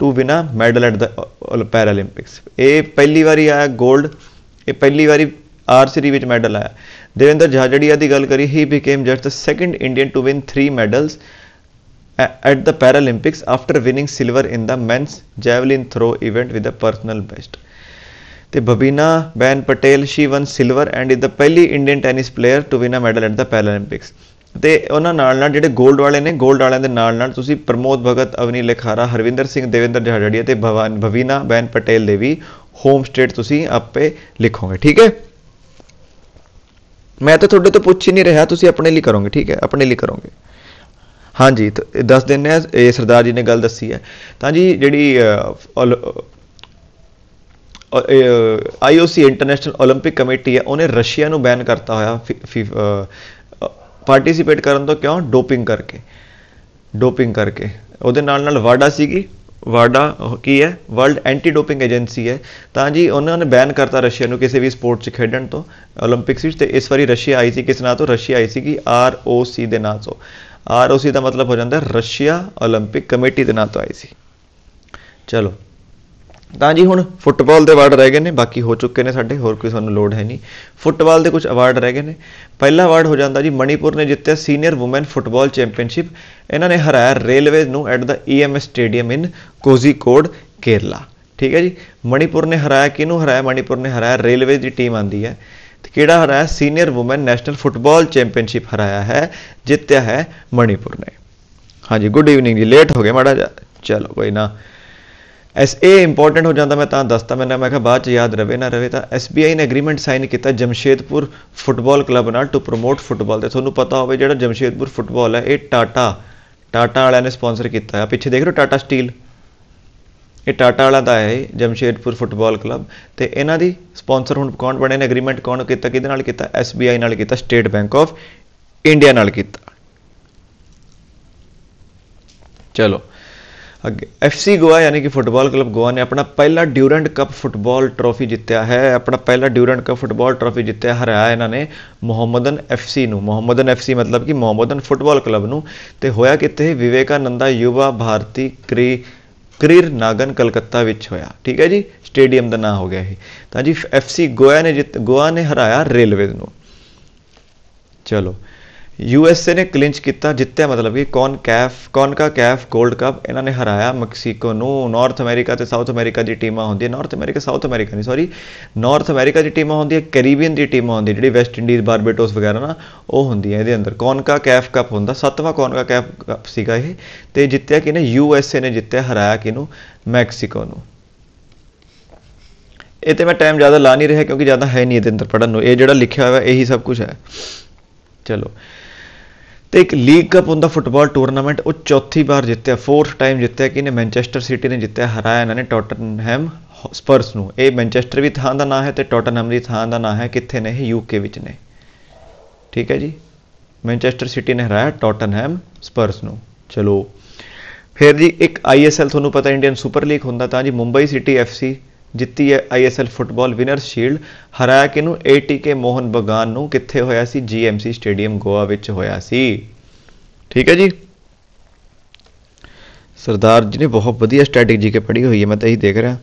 to win a medal at the Paralympics ਇਹ ਪਹਿਲੀ ਵਾਰੀ ਆਇਆ 골ਡ ਇਹ ਪਹਿਲੀ ਵਾਰੀ ਆਰਚਰੀ ਵਿੱਚ ਮੈਡਲ ਆਇਆ ਦੇਵਿੰਦਰ Jhajadiya ਦੀ ਗੱਲ ਕਰੀ he became just the second Indian to win 3 medals at the Paralympics after winning silver in the men's javelin throw event with a personal best ਤੇ Bhavina Ben Patel she won silver and is the ਪਹਿਲੀ Indian tennis player to win a medal at the Paralympics ਤੇ ਉਹਨਾਂ ਨਾਲ ਨਾਲ ਜਿਹੜੇ 골ਡ ਵਾਲੇ ਨੇ 골ਡ ਵਾਲਿਆਂ ਦੇ ਨਾਲ ਨਾਲ ਤੁਸੀਂ ਪ੍ਰਮੋਦ ਭਗਤ ਅਵਨੀ ਲਖਾਰਾ ਹਰਵਿੰਦਰ ਸਿੰਘ ਦੇਵਿੰਦਰ ਜਹਾੜੜੀਆ ਤੇ ਭਵਾਨ ਭਵੀਨਾ ਬੈਨ ਪਟੇਲ ਦੇ ਵੀ ਹੋਮ ਸਟੇਟ ਤੁਸੀਂ ਆਪੇ ਲਿਖੋਗੇ ਠੀਕ ਹੈ ਮੈਂ ਤਾਂ ਤੁਹਾਡੇ ਤੋਂ ਪੁੱਛ ਹੀ ਨਹੀਂ ਰਿਹਾ ਤੁਸੀਂ ਆਪਣੇ ਲਈ ਕਰੋਗੇ ਠੀਕ ਹੈ ਆਪਣੇ ਲਈ ਕਰੋਗੇ ਹਾਂਜੀ ਦੱਸ ਦਿੰਨੇ ਆ ਇਹ ਸਰਦਾਰ ਜੀ ਨੇ ਗੱਲ ਦੱਸੀ ਹੈ ਤਾਂ ਜੀ ਜਿਹੜੀ ਆਈਓਸੀ ਇੰਟਰਨੈਸ਼ਨਲ 올림픽 ਕਮੇਟੀ ਹੈ ਉਹਨੇ ਰਸ਼ੀਆ ਨੂੰ ਬੈਨ ਕਰਤਾ ਹੋਇਆ ਪਾਰਟਿਸਿਪੇਟ ਕਰਨ ਤੋਂ ਕਿਉਂ ਡੋਪਿੰਗ ਕਰਕੇ ਡੋਪਿੰਗ ਕਰਕੇ ਉਹਦੇ ਨਾਲ ਨਾਲ ਵਾਡਾ ਸੀਗੀ ਵਾਡਾ ਕੀ ਹੈ ਵਰਲਡ ਐਂਟੀ ਡੋਪਿੰਗ ਏਜੰਸੀ ਹੈ ਤਾਂ ਜੀ ਉਹਨਾਂ ਨੇ ਬੈਨ ਕਰਤਾ ਰਸ਼ੀਆ ਨੂੰ ਕਿਸੇ ਵੀ ਸਪੋਰਟ 'ਚ ਖੇਡਣ ਤੋਂ 올림픽ਸ ਵਿੱਚ ਤੇ ਇਸ ਵਾਰੀ ਰਸ਼ੀਆ ਆਈ ਸੀ ਕਿਸ ਨਾਂ ਤੋਂ ਰਸ਼ੀਆ ਆਈ ਸੀ ਕਿ ਆਰ ਓ ਸੀ ਦੇ ਨਾਂ ਤੋਂ ਆਰ ਓ ਸੀ ਦਾ ਮਤਲਬ ਹੋ ਜਾਂਦਾ ਰਸ਼ੀਆ 올림픽 ਕਮੇਟੀ ਦੇ ਨਾਂ ਤੋਂ ਆਈ ਸੀ ਚਲੋ ਤਾਂ ਜੀ ਹੁਣ ਫੁੱਟਬਾਲ ਦੇ ਅਵਾਰਡ ਰਹਿ ਗਏ ਨੇ ਬਾਕੀ ਹੋ ਚੁੱਕੇ ਨੇ ਸਾਡੇ ਹੋਰ ਕੋਈ ਸਾਨੂੰ ਲੋਡ ਹੈ ਨਹੀਂ ਫੁੱਟਬਾਲ ਦੇ ਕੁਝ ਅਵਾਰਡ ਰਹਿ ਗਏ ਨੇ ਪਹਿਲਾ ਅਵਾਰਡ ਹੋ ਜਾਂਦਾ ਜੀ ਮਣੀਪੁਰ ਨੇ ਜਿੱਤਿਆ ਸੀਨੀਅਰ ਔਮਨ ਫੁੱਟਬਾਲ ਚੈਂਪੀਅਨਸ਼ਿਪ ਇਹਨਾਂ ਨੇ ਹਰਾਇਆ ਰੇਲਵੇ ਨੂੰ at the EMS stadium in Kozhikode Kerala ਠੀਕ ਹੈ ਜੀ ਮਣੀਪੁਰ ਨੇ ਹਰਾਇਆ ਕਿਹਨੂੰ ਹਰਾਇਆ ਮਣੀਪੁਰ ਨੇ ਹਰਾਇਆ ਰੇਲਵੇ ਦੀ ਟੀਮ ਆਂਦੀ ਹੈ ਤੇ ਕਿਹੜਾ ਹਰਾਇਆ senior women national football championship ਹਰਾਇਆ ਹੈ ਜਿੱਤਿਆ ਹੈ ਮਣੀਪੁਰ ਨੇ ਹਾਂਜੀ ਗੁੱਡ ਈਵਨਿੰਗ ਜੀ ਲੇਟ ਹੋ ਗਏ ਮਾੜਾ ਚਲੋ ਕੋਈ ਨਾ ਐਸ ਇਹ ਇੰਪੋਰਟੈਂਟ ਹੋ ਜਾਂਦਾ ਮੈਂ ਤਾਂ ਦੱਸਦਾ ਮੈਂ ਮੈਂ ਕਿਹਾ ਬਾਅਦ ਚ ਯਾਦ ਰਵੇ ਨਾ ਰਵੇ ਤਾਂ ਆਈ ਨੇ ਐਗਰੀਮੈਂਟ ਸਾਈਨ ਕੀਤਾ ਜਮਸ਼ੇਦਪੁਰ ਫੁੱਟਬਾਲ ਕਲੱਬ ਨਾਲ ਟੂ ਪ੍ਰੋਮੋਟ ਫੁੱਟਬਾਲ ਤੇ ਤੁਹਾਨੂੰ ਪਤਾ ਹੋਵੇ ਜਿਹੜਾ ਜਮਸ਼ੇਦਪੁਰ ਫੁੱਟਬਾਲ ਹੈ ਇਹ ਟਾਟਾ ਟਾਟਾ ਵਾਲਿਆਂ ਨੇ ਸਪਾਂਸਰ ਕੀਤਾ ਹੈ ਪਿੱਛੇ ਦੇਖ ਰਹੇ ਟਾਟਾ ਸਟੀਲ ਇਹ ਟਾਟਾ ਵਾਲਾ ਦਾ ਹੈ ਜਮਸ਼ੇਦਪੁਰ ਫੁੱਟਬਾਲ ਕਲੱਬ ਤੇ ਇਹਨਾਂ ਦੀ ਸਪਾਂਸਰ ਹੁਣ ਕੌਣ ਬਣੇ ਨੇ ਐਗਰੀਮੈਂਟ ਕੌਣ ਕੀਤਾ ਕਿਹਦੇ ਨਾਲ ਕੀਤਾ ਆਈ ਨਾਲ ਕੀਤਾ ਸਟੇਟ ਬੈਂਕ ਆਫ ਇੰਡੀਆ ਨਾਲ ਕੀਤਾ ਚਲੋ ਅੱਗੇ ਐਫਸੀ ਗੋਆ ਯਾਨੀ ਕਿ ਫੁੱਟਬਾਲ ਕਲੱਬ ਗੋਆ ਨੇ ਆਪਣਾ ਪਹਿਲਾ ਡਿਊਰੈਂਟ ਕੱਪ ਫੁੱਟਬਾਲ ਟਰੋਫੀ ਜਿੱਤਿਆ ਹੈ ਆਪਣਾ ਪਹਿਲਾ ਡਿਊਰੈਂਟ ਕੱਪ ਫੁੱਟਬਾਲ ਟਰੋਫੀ ਜਿੱਤਿਆ ਹਰਾਇਆ ਇਹਨਾਂ ਨੇ ਮੁਹੰਮਦਨ ਐਫਸੀ ਨੂੰ ਮੁਹੰਮਦਨ ਐਫਸੀ ਮਤਲਬ ਕਿ ਮੁਹੰਮਦਨ ਫੁੱਟਬਾਲ ਕਲੱਬ ਨੂੰ ਤੇ ਹੋਇਆ ਕਿੱਥੇ ਵਿਵੇਕਾਨੰਦਾ ਯੁਵਾ ਭਾਰਤੀ ਕ੍ਰੀ ਕਰੀਰ ਨਾਗਨ ਕਲਕੱਤਾ ਵਿੱਚ ਹੋਇਆ ਠੀਕ ਹੈ ਜੀ ਸਟੇਡੀਅਮ ਦਾ ਨਾਮ ਹੋ ਗਿਆ ਇਹ ਤਾਂ ਜੀ ਐਫਸੀ ਗੋਆ ਨੇ ਜਿੱਤ ਗੋਆ ਨੇ ਹਰਾਇਆ ਰੇਲਵੇ ਨੂੰ ਚਲੋ ਯੂਐਸਏ ਨੇ ਕਲਿੰਚ ਕੀਤਾ ਜਿੱਤਿਆ ਮਤਲਬ ਕਿ ਕੌਨ ਕੈਫ ਕੌਨ ਕਾ ਕੈਫ 골ਡ ਕੱਪ ਇਹਨਾਂ ਨੇ ਹਰਾਇਆ ਮੈਕਸੀਕੋ ਨੂੰ ਨਾਰਥ ਅਮਰੀਕਾ ਤੇ ਸਾਊਥ ਅਮਰੀਕਾ ਦੀ ਟੀਮਾਂ ਹੁੰਦੀਆਂ ਨਾਰਥ ਅਮਰੀਕਾ ਸਾਊਥ ਅਮਰੀਕਾ ਨਹੀਂ ਸੌਰੀ ਨਾਰਥ ਅਮਰੀਕਾ ਦੀ ਟੀਮਾਂ ਹੁੰਦੀਆਂ ਕੈਰੀਬੀਅਨ ਦੀ ਟੀਮਾਂ ਹੁੰਦੀਆਂ ਜਿਹੜੀ ਵੈਸਟ ਇੰਡੀਜ਼ ਬਾਰਬੇਟੋਸ ਵਗੈਰਾ ਨਾ ਉਹ ਹੁੰਦੀਆਂ ਇਹਦੇ ਅੰਦਰ ਕੌਨ ਕਾ ਕੈਫ ਕੱਪ ਹੁੰਦਾ ਸੱਤਵਾਂ ਕੌਨ ਕਾ ਕੈਫ ਕੱਪ ਸੀਗਾ ਇਹ ਤੇ ਜਿੱਤਿਆ ਕਿਨੇ ਯੂਐਸਏ ਨੇ ਜਿੱਤਿਆ ਹਰਾਇਆ ਕਿਨੂੰ ਮੈਕਸੀਕੋ ਨੂੰ ਇਹ ਤੇ ਮੈਂ ਟਾਈਮ ਜ਼ਿਆਦਾ ਲਾ ਨਹੀਂ ਰਿਹਾ ਕਿਉਂਕਿ ਜ਼ਿਆਦਾ ਹੈ ਨਹੀਂ ਇਹਦੇ ਅੰਦਰ ਪੜਨ ਨੂੰ ਇਹ ਜਿਹੜਾ ਲਿਖਿਆ ਹੋਇਆ ਇਹੀ ਸਭ ਕੁਝ ਹੈ ਚਲੋ ਤੇ ਇੱਕ ਲੀਗ ਕੱਪ ਹੁੰਦਾ ਫੁੱਟਬਾਲ ਟੂਰਨਾਮੈਂਟ ਉਹ ਚੌਥੀ ਵਾਰ ਜਿੱਤਿਆ ਫੋਰਥ ਟਾਈਮ ਜਿੱਤਿਆ ਕਿ ਇਹਨੇ ਮੈਂਚੈਸਟਰ ਸਿਟੀ ਨੇ ਜਿੱਤਿਆ ਹਰਾਇਆ ਇਹਨਾਂ ਨੇ ਟੋਟਨਹੈਮ ਸਪਰਸ ਨੂੰ ਇਹ ਮੈਂਚੈਸਟਰ ਵੀ ਥਾਂ ਦਾ ਨਾਂ ਹੈ ਤੇ ਟੋਟਨਹੈਮ ਵੀ ਥਾਂ ਦਾ ਨਾਂ ਹੈ ਕਿੱਥੇ ਨੇ ਇਹ ਯੂਕੇ ਵਿੱਚ ਨੇ ਠੀਕ ਹੈ ਜੀ ਮੈਂਚੈਸਟਰ ਸਿਟੀ ਨੇ ਹਰਾਇਆ ਟੋਟਨਹੈਮ ਸਪਰਸ ਨੂੰ ਚਲੋ ਫਿਰ ਜੀ ਇੱਕ ਆਈਐਸਐਲ ਤੁਹਾਨੂੰ ਪਤਾ ਇੰਡੀਅਨ ਸੁਪਰ ਲੀਗ ਹੁੰਦਾ ਤਾਂ ਜੀ ਮੁੰਬਈ ਸਿਟੀ ਐਫਸੀ ਜਿੱਤੀ ਹੈ ਆਈਐਸਐਲ ਫੁੱਟਬਾਲ ਵਿਨਰ ਸ਼ੀਲਡ ਹਰਾਇਆ ਕਿਨੂੰ ਏਟੀਕੇ ਮੋਹਨ ਬਗਾਨ ਨੂੰ ਕਿੱਥੇ ਹੋਇਆ ਸੀ ਜੀਐਮਸੀ ਸਟੇਡੀਅਮ ਗੋਆ ਵਿੱਚ ਹੋਇਆ ਸੀ ਠੀਕ ਹੈ ਜੀ ਸਰਦਾਰ ਜੀ ਨੇ ਬਹੁਤ ਵਧੀਆ ਸਟ੍ਰੈਟਜੀ ਕੇ ਪੜੀ ਹੋਈ ਹੈ ਮੈਂ ਤਾਂ ਇਹੀ ਦੇਖ ਰਿਹਾ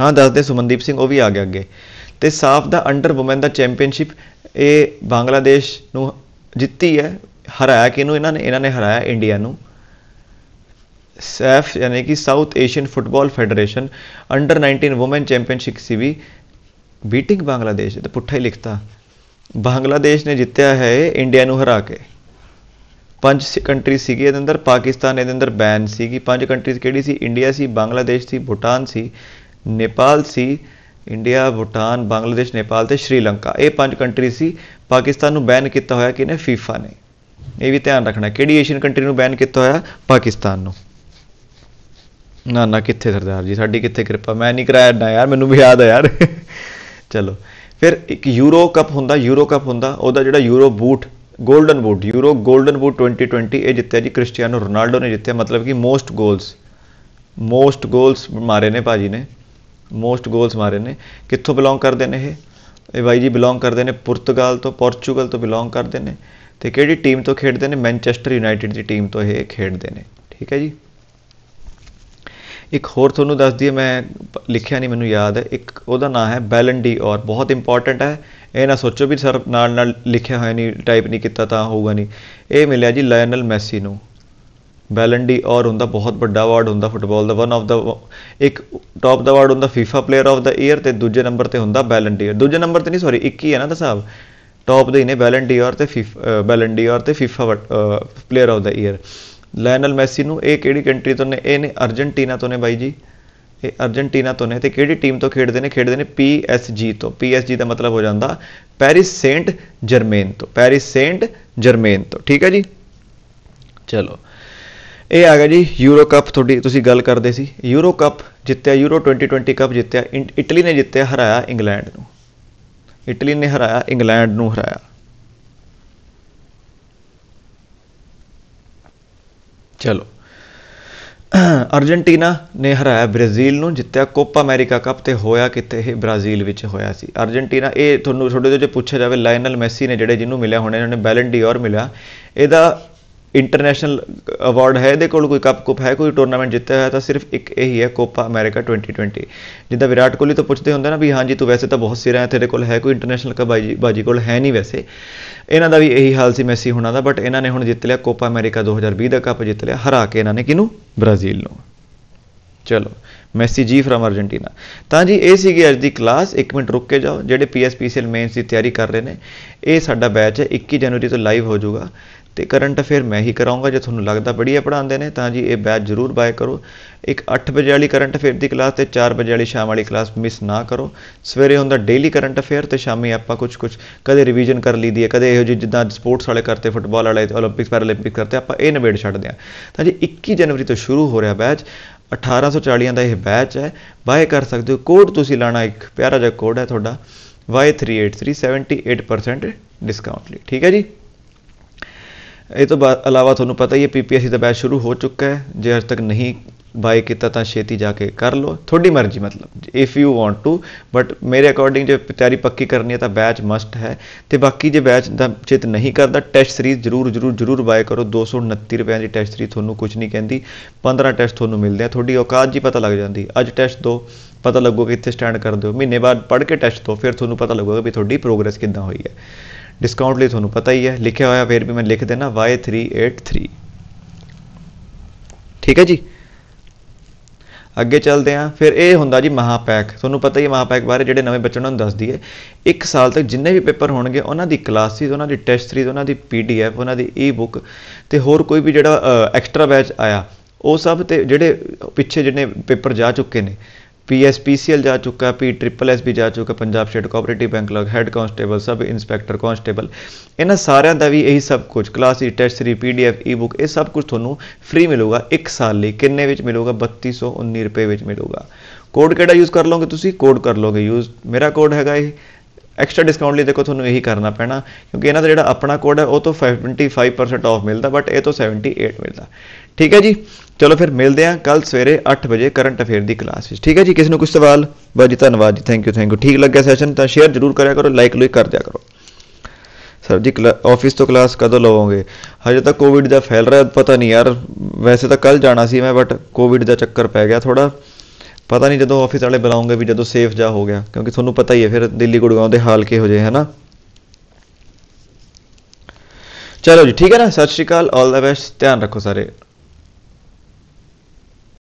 ਹਾਂ ਦੱਸਦੇ ਸੁਮਨਦੀਪ ਸਿੰਘ ਉਹ ਵੀ ਆ ਗਿਆ ਅੱਗੇ ਤੇ ਸਾਫ ਦਾ ਅੰਡਰ ਔਮਨ ਦਾ ਚੈਂਪੀਅਨਸ਼ਿਪ ਇਹ ਬੰਗਲਾਦੇਸ਼ ਨੂੰ ਜਿੱਤੀ ਹੈ ਹਰਾਇਆ ਕਿਨੂੰ ਇਹਨਾਂ ਨੇ ਇਹਨਾਂ ਨੇ ਹਰਾਇਆ ਇੰਡੀਆ ਨੂੰ सैफ ਯਾਨੀ ਕਿ South Asian football federation under 19 women championship ਸੀ ਵੀ ਬੀਟਿੰਗ ਬੰਗਲਾਦੇਸ਼ ਤੇ ਪੁੱਠਾ ਹੀ ਲਿਖਤਾ ਬੰਗਲਾਦੇਸ਼ ਨੇ ਜਿੱਤਿਆ ਹੈ ਇੰਡੀਆ ਨੂੰ ਹਰਾ ਕੇ ਪੰਜ ਕੰਟਰੀ ਸੀਗੇ ਇਹਦੇ ਅੰਦਰ ਪਾਕਿਸਤਾਨ ਇਹਦੇ ਅੰਦਰ ਬੈਨ ਸੀਗੀ ਪੰਜ ਕੰਟਰੀਜ਼ ਕਿਹੜੀ ਸੀ ਇੰਡੀਆ ਸੀ ਬੰਗਲਾਦੇਸ਼ ਸੀ ਭੂਟਾਨ ਸੀ ਨੇਪਾਲ ਸੀ ਇੰਡੀਆ ਭੂਟਾਨ ਬੰਗਲਾਦੇਸ਼ ਨੇਪਾਲ ਤੇ ਸ਼੍ਰੀਲੰਕਾ ਇਹ ਪੰਜ ਕੰਟਰੀ ਸੀ ਪਾਕਿਸਤਾਨ ਨੂੰ ਬੈਨ ਕੀਤਾ ਹੋਇਆ ਕਿਨੇ ਫੀਫਾ ਨੇ ਇਹ ਵੀ ਧਿਆਨ ਰੱਖਣਾ ਕਿਹੜੀ ਏਸ਼ੀਅਨ ਕੰਟਰੀ ਨੂੰ ਬੈਨ ਕੀਤਾ ਹੋਇਆ ਪਾਕਿਸਤਾਨ ਨੂੰ ਨਾ ਨਾ ਕਿੱਥੇ ਸਰਦਾਰ ਜੀ ਸਾਡੀ ਕਿੱਥੇ ਕਿਰਪਾ ਮੈਂ ਨਹੀਂ ਕਰਾਇਆ ਡਾ ਯਾਰ ਮੈਨੂੰ ਵੀ ਯਾਦ ਆ ਯਾਰ ਚਲੋ ਫਿਰ ਇੱਕ ਯੂਰੋ ਕੱਪ ਹੁੰਦਾ ਯੂਰੋ ਕੱਪ ਹੁੰਦਾ ਉਹਦਾ ਜਿਹੜਾ Euro boot golden boot Euro golden boot 2020 ਇਹ ਜਿੱਤਿਆ ਜੀ ਕ੍ਰਿਸਟੀਆਨੋ ਰੋਨਾਲਡੋ ਨੇ ਜਿੱਤਿਆ ਮਤਲਬ ਕਿ ਮੋਸਟ ਗੋਲਸ ਮੋਸਟ ਗੋਲਸ ਮਾਰੇ ਨੇ ਭਾਜੀ ਨੇ ਮੋਸਟ ਗੋਲਸ ਮਾਰੇ ਨੇ ਕਿੱਥੋਂ ਬਿਲੋਂਗ ਕਰਦੇ ਨੇ ਇਹ ਇਹ ਬਾਈ ਜੀ ਬਿਲੋਂਗ ਕਰਦੇ ਨੇ ਪੁਰਤਗਾਲ ਤੋਂ ਪੋਰਚੂਗਲ ਤੋਂ ਬਿਲੋਂਗ ਕਰਦੇ ਨੇ ਤੇ ਕਿਹੜੀ ਟੀਮ ਤੋਂ ਖੇਡਦੇ ਨੇ ਮੈਂਚੈਸਟਰ ਯੂਨਾਈਟਿਡ ਦੀ ਟੀਮ ਤੋਂ ਇਹ ਖੇਡਦੇ ਨੇ ਠੀਕ ਹੈ ਜੀ ਇੱਕ ਹੋਰ ਤੁਹਾਨੂੰ ਦੱਸ ਦਈਏ ਮੈਂ ਲਿਖਿਆ ਨਹੀਂ ਮੈਨੂੰ ਯਾਦ ਹੈ ਇੱਕ ਉਹਦਾ ਨਾਮ ਹੈ ਬੈਲਨ ਔਰ ਬਹੁਤ ਇੰਪੋਰਟੈਂਟ ਹੈ ਇਹ ਨਾ ਸੋਚੋ ਵੀ ਸਰ ਨਾਲ ਨਾਲ ਲਿਖਿਆ ਹੋਇਆ ਨਹੀਂ ਟਾਈਪ ਨਹੀਂ ਕੀਤਾ ਤਾਂ ਹੋਊਗਾ ਨਹੀਂ ਇਹ ਮਿਲਿਆ ਜੀ ਲਾਇਨਲ ਮੈਸੀ ਨੂੰ ਬੈਲਨ ਔਰ ਹੁੰਦਾ ਬਹੁਤ ਵੱਡਾ ਅਵਾਰਡ ਹੁੰਦਾ ਫੁੱਟਬਾਲ ਦਾ ਵਨ ਆਫ ਦਾ ਇੱਕ ਟੌਪ ਦਾ ਅਵਾਰਡ ਹੁੰਦਾ FIFA player of the year ਤੇ ਦੂਜੇ ਨੰਬਰ ਤੇ ਹੁੰਦਾ ਬੈਲਨ ਔਰ ਦੂਜੇ ਨੰਬਰ ਤੇ ਨਹੀਂ ਸੌਰੀ 21 ਹੈ ਨਾ ਦਾ ਸਾਹਿਬ ਟੌਪ ਦੇ ਹੀ ਨੇ ਬੈਲਨ ਔਰ ਤੇ ਬੈਲਨ ਡੀ ਔਰ ਤੇ FIFA player of the year Lionel Messi ਨੂੰ ਇਹ ਕਿਹੜੀ ਕੰਟਰੀ ਤੋਂ ਨੇ ਇਹ ਨੇ ਅਰਜنٹੀਨਾ ਤੋਂ ਨੇ ਬਾਈ ਜੀ ਇਹ ਅਰਜنٹੀਨਾ ਤੋਂ ਨੇ ਤੇ ਕਿਹੜੀ ਟੀਮ ਤੋਂ ਖੇਡਦੇ ਨੇ ਖੇਡਦੇ ਨੇ ਪੀਐਸਜੀ ਤੋਂ ਪੀਐਸਜੀ ਦਾ ਮਤਲਬ ਹੋ ਜਾਂਦਾ ਪੈਰਿਸ ਸੇਂਟ ਜਰਮੇਨ ਤੋਂ ਪੈਰਿਸ ਸੇਂਟ ਜਰਮੇਨ ਤੋਂ ਠੀਕ ਹੈ ਜੀ ਚਲੋ ਇਹ ਆ ਗਿਆ ਜੀ ਯੂਰੋ ਕੱਪ ਤੁਹਾਡੀ ਤੁਸੀਂ ਗੱਲ ਕਰਦੇ ਸੀ ਯੂਰੋ ਕੱਪ ਜਿੱਤਿਆ ਯੂਰੋ 2020 ਕੱਪ ਜਿੱਤਿਆ ਇਟਲੀ ਨੇ ਜਿੱਤਿਆ ਹਰਾਇਆ ਇੰਗਲੈਂਡ ਨੂੰ ਇਟਲੀ ਨੇ ਹਰਾਇਆ ਇੰਗਲੈਂਡ ਨੂੰ ਹਰਾਇਆ ਚਲੋ ਅਰਜنਟੀਨਾ ਨੇ ਹਰਾਇਆ ਬ੍ਰਾਜ਼ੀਲ ਨੂੰ ਜਿੱਤਿਆ ਕੋਪਾ ਅਮਰੀਕਾ ਕੱਪ ਤੇ ਹੋਇਆ ਕਿਤੇ ਇਹ ਬ੍ਰਾਜ਼ੀਲ ਵਿੱਚ ਹੋਇਆ ਸੀ ਅਰਜنਟੀਨਾ ਇਹ ਤੁਹਾਨੂੰ ਥੋੜੇ ਜਿਹੇ ਪੁੱਛਿਆ ਜਾਵੇ ਲਾਇਨਲ ਮੈਸੀ ਨੇ ਜਿਹੜੇ ਜਿਹਨੂੰ ਮਿਲਿਆ ਹੁਣ ਇਹਨਾਂ ਨੇ ਬੈਲਨ ਡੀਓਰ ਮਿਲਿਆ ਇਹਦਾ ਇੰਟਰਨੈਸ਼ਨਲ ਅਵਾਰਡ ਹੈ ਇਹਦੇ ਕੋਲ ਕੋਈ ਕੱਪ ਕੁਪ ਹੈ ਕੋਈ ਟੂਰਨਾਮੈਂਟ ਜਿੱਤਿਆ ਹੋਇਆ ਤਾਂ ਸਿਰਫ ਇੱਕ ਇਹੀ ਹੈ ਕੋਪਾ ਅਮਰੀਕਾ 2020 ਜਿੱਦਾਂ ਵਿਰਾਟ ਕੋਹਲੀ ਤੋਂ ਪੁੱਛਦੇ ਹੁੰਦੇ ਨਾ ਵੀ ਹਾਂਜੀ ਤੂੰ ਵੈਸੇ ਤਾਂ ਬਹੁਤ ਸਿਰ ਹੈ ਤੇਰੇ ਕੋਲ ਹੈ ਕੋਈ ਇੰਟਰਨੈਸ਼ਨਲ ਕੱਪ ਬਾਜੀ ਕੋਲ ਹੈ ਨਹੀਂ ਵੈਸੇ ਇਹਨਾਂ ਦਾ ਵੀ ਇਹੀ ਹਾਲ ਸੀ ਮੈਸੀ ਹੁਣਾਂ ਦਾ ਬਟ ਇਹਨਾਂ ਨੇ ਹੁਣ ਜਿੱਤ ਲਿਆ ਕੋਪਾ ਅਮਰੀਕਾ 2020 ਦਾ ਕੱਪ ਜਿੱਤ ਲਿਆ ਹਰਾ ਕੇ ਇਹਨਾਂ ਨੇ ਕਿਨੂੰ ਬ੍ਰਾਜ਼ੀਲ ਨੂੰ ਚਲੋ ਮੈਸੀ ਜੀ ਫਰਮ ਅਰਜੈਂਟੀਨਾ ਤਾਂ ਜੀ ਇਹ ਸੀਗੀ ਅੱਜ ਦੀ ਕਲਾਸ 1 ਮਿੰਟ ਰੁੱਕ ਕੇ ਜਾਓ ਜਿਹੜੇ ਪੀਐਸਪੀਸੀਐਲ ਮੇਨਸ ਦੀ ਤਿਆਰੀ ਕਰ ਰਹੇ ਨੇ ਇਹ ਸਾਡਾ ਬੈਚ ਹੈ 21 ਜਨਵਰੀ ਤੋਂ ਲਾਈਵ ਹੋ ਜਾਊਗਾ ਤੇ ਕਰੰਟ ਅਫੇਅਰ ਮੈਂ ਹੀ ਕਰਾਉਂਗਾ ਜੇ ਤੁਹਾਨੂੰ ਲੱਗਦਾ ਬੜੀਆ ਪੜਾਉਂਦੇ ਨੇ ਤਾਂ ਜੀ ਇਹ ਬੈਚ ਜ਼ਰੂਰ ਬਾਏ ਕਰੋ ਇੱਕ 8 ਵਜੇ ਵਾਲੀ ਕਰੰਟ ਅਫੇਅਰ ਦੀ ਕਲਾਸ ਤੇ 4 ਵਜੇ ਵਾਲੀ ਸ਼ਾਮ ਵਾਲੀ ਕਲਾਸ ਮਿਸ ਨਾ ਕਰੋ ਸਵੇਰੇ ਹੁੰਦਾ ਡੇਲੀ ਕਰੰਟ ਅਫੇਅਰ ਤੇ ਸ਼ਾਮੀ ਆਪਾਂ ਕੁਝ ਕੁਝ ਕਦੇ ਰਿਵੀਜ਼ਨ ਕਰ ਲਈਦੀ ਹੈ ਕਦੇ ਇਹੋ ਜਿਹੀ ਜਿੱਦਾਂ ਸਪੋਰਟਸ ਵਾਲੇ ਕਰਤੇ ਫੁੱਟਬਾਲ ਵਾਲੇ 올림픽 ਪੈਰਾਲੰਪਿਕ ਕਰਤੇ ਆਪਾਂ ਇਹ ਨਵੇੜ ਛੱਡਦੇ ਆ ਤਾਂ ਜੀ 21 ਜਨਵਰੀ ਤੋਂ ਸ਼ੁਰੂ ਹੋ ਰਿਹਾ ਬੈਚ 1840 ਦਾ ਇਹ ਬੈਚ ਹੈ ਬਾਏ ਕਰ ਸਕਦੇ ਹੋ ਕੋਡ ਤੁਸੀਂ ਲਾਣਾ ਇੱਕ ਪਿਆਰਾ ਜਿਹਾ ਕੋਡ ਹੈ ਤੁਹਾਡਾ Y383 78% ਡਿਸਕਾਊਂਟ ਲਈ ਠੀਕ ਹੈ ਜੀ ਇਹ ਤੋਂ ਬਾਅਦ ਇਲਾਵਾ ਤੁਹਾਨੂੰ ਪਤਾ ਹੀ ਹੈ ਪੀਪੀਐਸਸੀ ਦਾ ਬੈਚ ਸ਼ੁਰੂ ਹੋ ਚੁੱਕਾ ਹੈ ਜੇ ਅਜੇ ਤੱਕ ਨਹੀਂ ਬਾਈ ਕੀਤਾ ਤਾਂ ਛੇਤੀ ਜਾ ਕੇ ਕਰ ਲਓ ਤੁਹਾਡੀ ਮਰਜ਼ੀ ਮਤਲਬ if you want to but ਮੇਰੇ ਅਕੋਰਡਿੰਗ ਜੇ ਤਿਆਰੀ ਪੱਕੀ ਕਰਨੀ ਹੈ ਤਾਂ ਬੈਚ ਮਸਟ ਹੈ ਤੇ ਬਾਕੀ ਜੇ ਬੈਚ ਦਾ ਚਿਤ ਨਹੀਂ ਕਰਦਾ ਟੈਸਟ ਸੀਰੀਜ਼ ਜਰੂਰ ਜਰੂਰ ਜਰੂਰ ਬਾਈ ਕਰੋ 229 ਰੁਪਏ ਦੀ ਟੈਸਟ ਸੀਰੀਜ਼ ਤੁਹਾਨੂੰ ਕੁਝ ਨਹੀਂ ਕਹਿੰਦੀ 15 ਟੈਸਟ ਤੁਹਾਨੂੰ ਮਿਲਦੇ ਆ ਤੁਹਾਡੀ ਔਕਾਤ ਜੀ ਪਤਾ ਲੱਗ ਜਾਂਦੀ ਅੱਜ ਟੈਸਟ ਦੋ ਪਤਾ ਲੱਗੂਗਾ ਕਿ ਇੱਥੇ ਸਟੈਂਡ ਕਰਦੇ ਹੋ ਮਹੀਨੇ ਬਾਅਦ ਪੜ੍ਹ ਕੇ ਟੈਸਟ ਦੋ ਫਿਰ ਤੁਹਾਨੂੰ ਪਤਾ ਲੱਗੂਗਾ ਵੀ ਤੁਹਾਡੀ ਪ੍ਰੋਗਰੈਸ ਕਿੱਦਾਂ ਹੋਈ ਹੈ ਡਿਸਕਾਊਂਟ ਲਈ ਤੁਹਾਨੂੰ ਪਤਾ ਹੀ ਹੈ ਲਿਖਿਆ ਹੋਇਆ ਫਿਰ ਵੀ ਮੈਂ ਲਿਖ ਦੇਣਾ Y383 ਠੀਕ ਹੈ ਜੀ ਅੱਗੇ ਚੱਲਦੇ ਹਾਂ ਫਿਰ ਇਹ ਹੁੰਦਾ ਜੀ ਮਹਾਪੈਕ ਤੁਹਾਨੂੰ ਪਤਾ ਹੀ ਹੈ ਮਹਾਪੈਕ ਬਾਰੇ ਜਿਹੜੇ ਨਵੇਂ ਬੱਚਿਆਂ ਨੂੰ ਦੱਸਦੀ ਹੈ 1 ਸਾਲ ਤੱਕ ਜਿੰਨੇ ਵੀ ਪੇਪਰ ਹੋਣਗੇ ਉਹਨਾਂ ਦੀ ਕਲਾਸਿਸ ਉਹਨਾਂ ਦੀ ਟੈਸਟ ਸੀਰੀਜ਼ ਉਹਨਾਂ ਦੀ ਪੀਡੀਐਫ ਉਹਨਾਂ ਦੀ ਈ-ਬੁੱਕ ਤੇ ਹੋਰ ਕੋਈ ਵੀ ਜਿਹੜਾ ਐਕਸਟਰਾ ਬੈਚ ਆਇਆ ਉਹ ਸਭ ਤੇ ਜਿਹੜੇ ਪਿੱਛੇ ਜਿਹਨੇ ਪੇਪਰ ਜਾ ਚੁੱਕੇ ਨੇ पीएसपीसीएल जा चुका पी ट्रिपल एस भी ਜਾ ਚੁੱਕਾ ਪੰਜਾਬ ਸਟੇਟ ਕੋਆਪਰੇਟਿਵ ਬੈਂਕ ਲੋਗ head constable sub inspector constable ਇਹਨਾਂ ਸਾਰਿਆਂ ਦਾ ਵੀ ਇਹੀ ਸਭ ਕੁਝ ਕਲਾਸ ਈ ਟੈਸਟ ਰੀ ਪੀਡੀਐਫ ਈ ਇਹ ਸਭ ਕੁਝ ਤੁਹਾਨੂੰ ਫ੍ਰੀ ਮਿਲੂਗਾ 1 ਸਾਲ ਲਈ ਕਿੰਨੇ ਵਿੱਚ ਮਿਲੂਗਾ 3219 ਰੁਪਏ ਵਿੱਚ ਮਿਲੂਗਾ ਕੋਡ ਕਿਹੜਾ ਯੂਜ਼ ਕਰ ਲਓਗੇ ਤੁਸੀਂ ਕੋਡ ਕਰ ਲਓਗੇ ਯੂਜ਼ ਮੇਰਾ ਕੋਡ ਹੈਗਾ ਇਹ ਐਕਸਟਰਾ ਡਿਸਕਾਊਂਟ ਲਈ ਦੇਖੋ ਤੁਹਾਨੂੰ ਇਹੀ ਕਰਨਾ ਪੈਣਾ ਕਿਉਂਕਿ ਇਹਨਾਂ ਦਾ ਜਿਹੜਾ ਆਪਣਾ ਕੋਡ ਹੈ ਉਹ ਤੋਂ 75% ਆਫ ਮਿਲਦਾ ਬਟ ਇਹ ਤੋਂ 78 ਮਿਲਦਾ ਠੀਕ ਹੈ ਜੀ ਚਲੋ ਫਿਰ ਮਿਲਦੇ ਆਂ ਕੱਲ ਸਵੇਰੇ 8 ਵਜੇ ਕਰੰਟ ਅਫੇਅਰ ਦੀ ਕਲਾਸ ਵਿੱਚ ਠੀਕ ਹੈ ਜੀ ਕਿਸੇ ਨੂੰ ਕੋਈ ਸਵਾਲ ਬਾਜੀ ਧੰਨਵਾਦ ਜੀ ਥੈਂਕ ਯੂ ਥੈਂਕ ਯੂ ਠੀਕ ਲੱਗਿਆ ਸੈਸ਼ਨ ਤਾਂ ਸ਼ੇਅਰ ਜ਼ਰੂਰ ਕਰਿਆ ਕਰੋ ਲਾਈਕ ਲਈ ਕਰ ਦਿਆ ਕਰੋ ਸਰ ਜੀ ਆਫਿਸ ਤੋਂ ਕਲਾਸ ਕਦੋਂ ਲਵੋਗੇ ਹਜੇ ਤੱਕ ਕੋਵਿਡ ਦਾ ਫੈਲ ਰਿਹਾ ਪਤਾ ਨਹੀਂ ਯਾਰ ਵੈਸੇ ਤਾਂ ਕੱਲ ਜਾਣਾ ਸੀ ਮੈਂ ਬਟ ਕੋਵਿਡ ਦਾ ਚੱਕਰ ਪੈ ਗਿਆ ਥੋੜਾ ਪਤਾ ਨਹੀਂ ਜਦੋਂ ਆਫਿਸ ਵਾਲੇ ਬੁਲਾਉਂਗੇ ਵੀ ਜਦੋਂ ਸੇਫ ਜਾ ਹੋ ਗਿਆ ਕਿਉਂਕਿ ਤੁਹਾਨੂੰ ਪਤਾ ਹੀ ਹੈ ਫਿਰ ਦਿੱਲੀ ਗੁੜਗਾਉਂ ਦੇ ਹਾਲ ਕੀ ਹੋ ਜੇ ਹੈਨਾ ਚਲੋ ਜੀ ਠੀਕ ਹੈ ਨਾ ਸਤਿ ਸ਼੍ਰੀ ਅਕਾਲ ਆਲ ਦਾ ਬੈਸਟ ਧਿਆਨ ਰੱਖੋ ਸਾਰੇ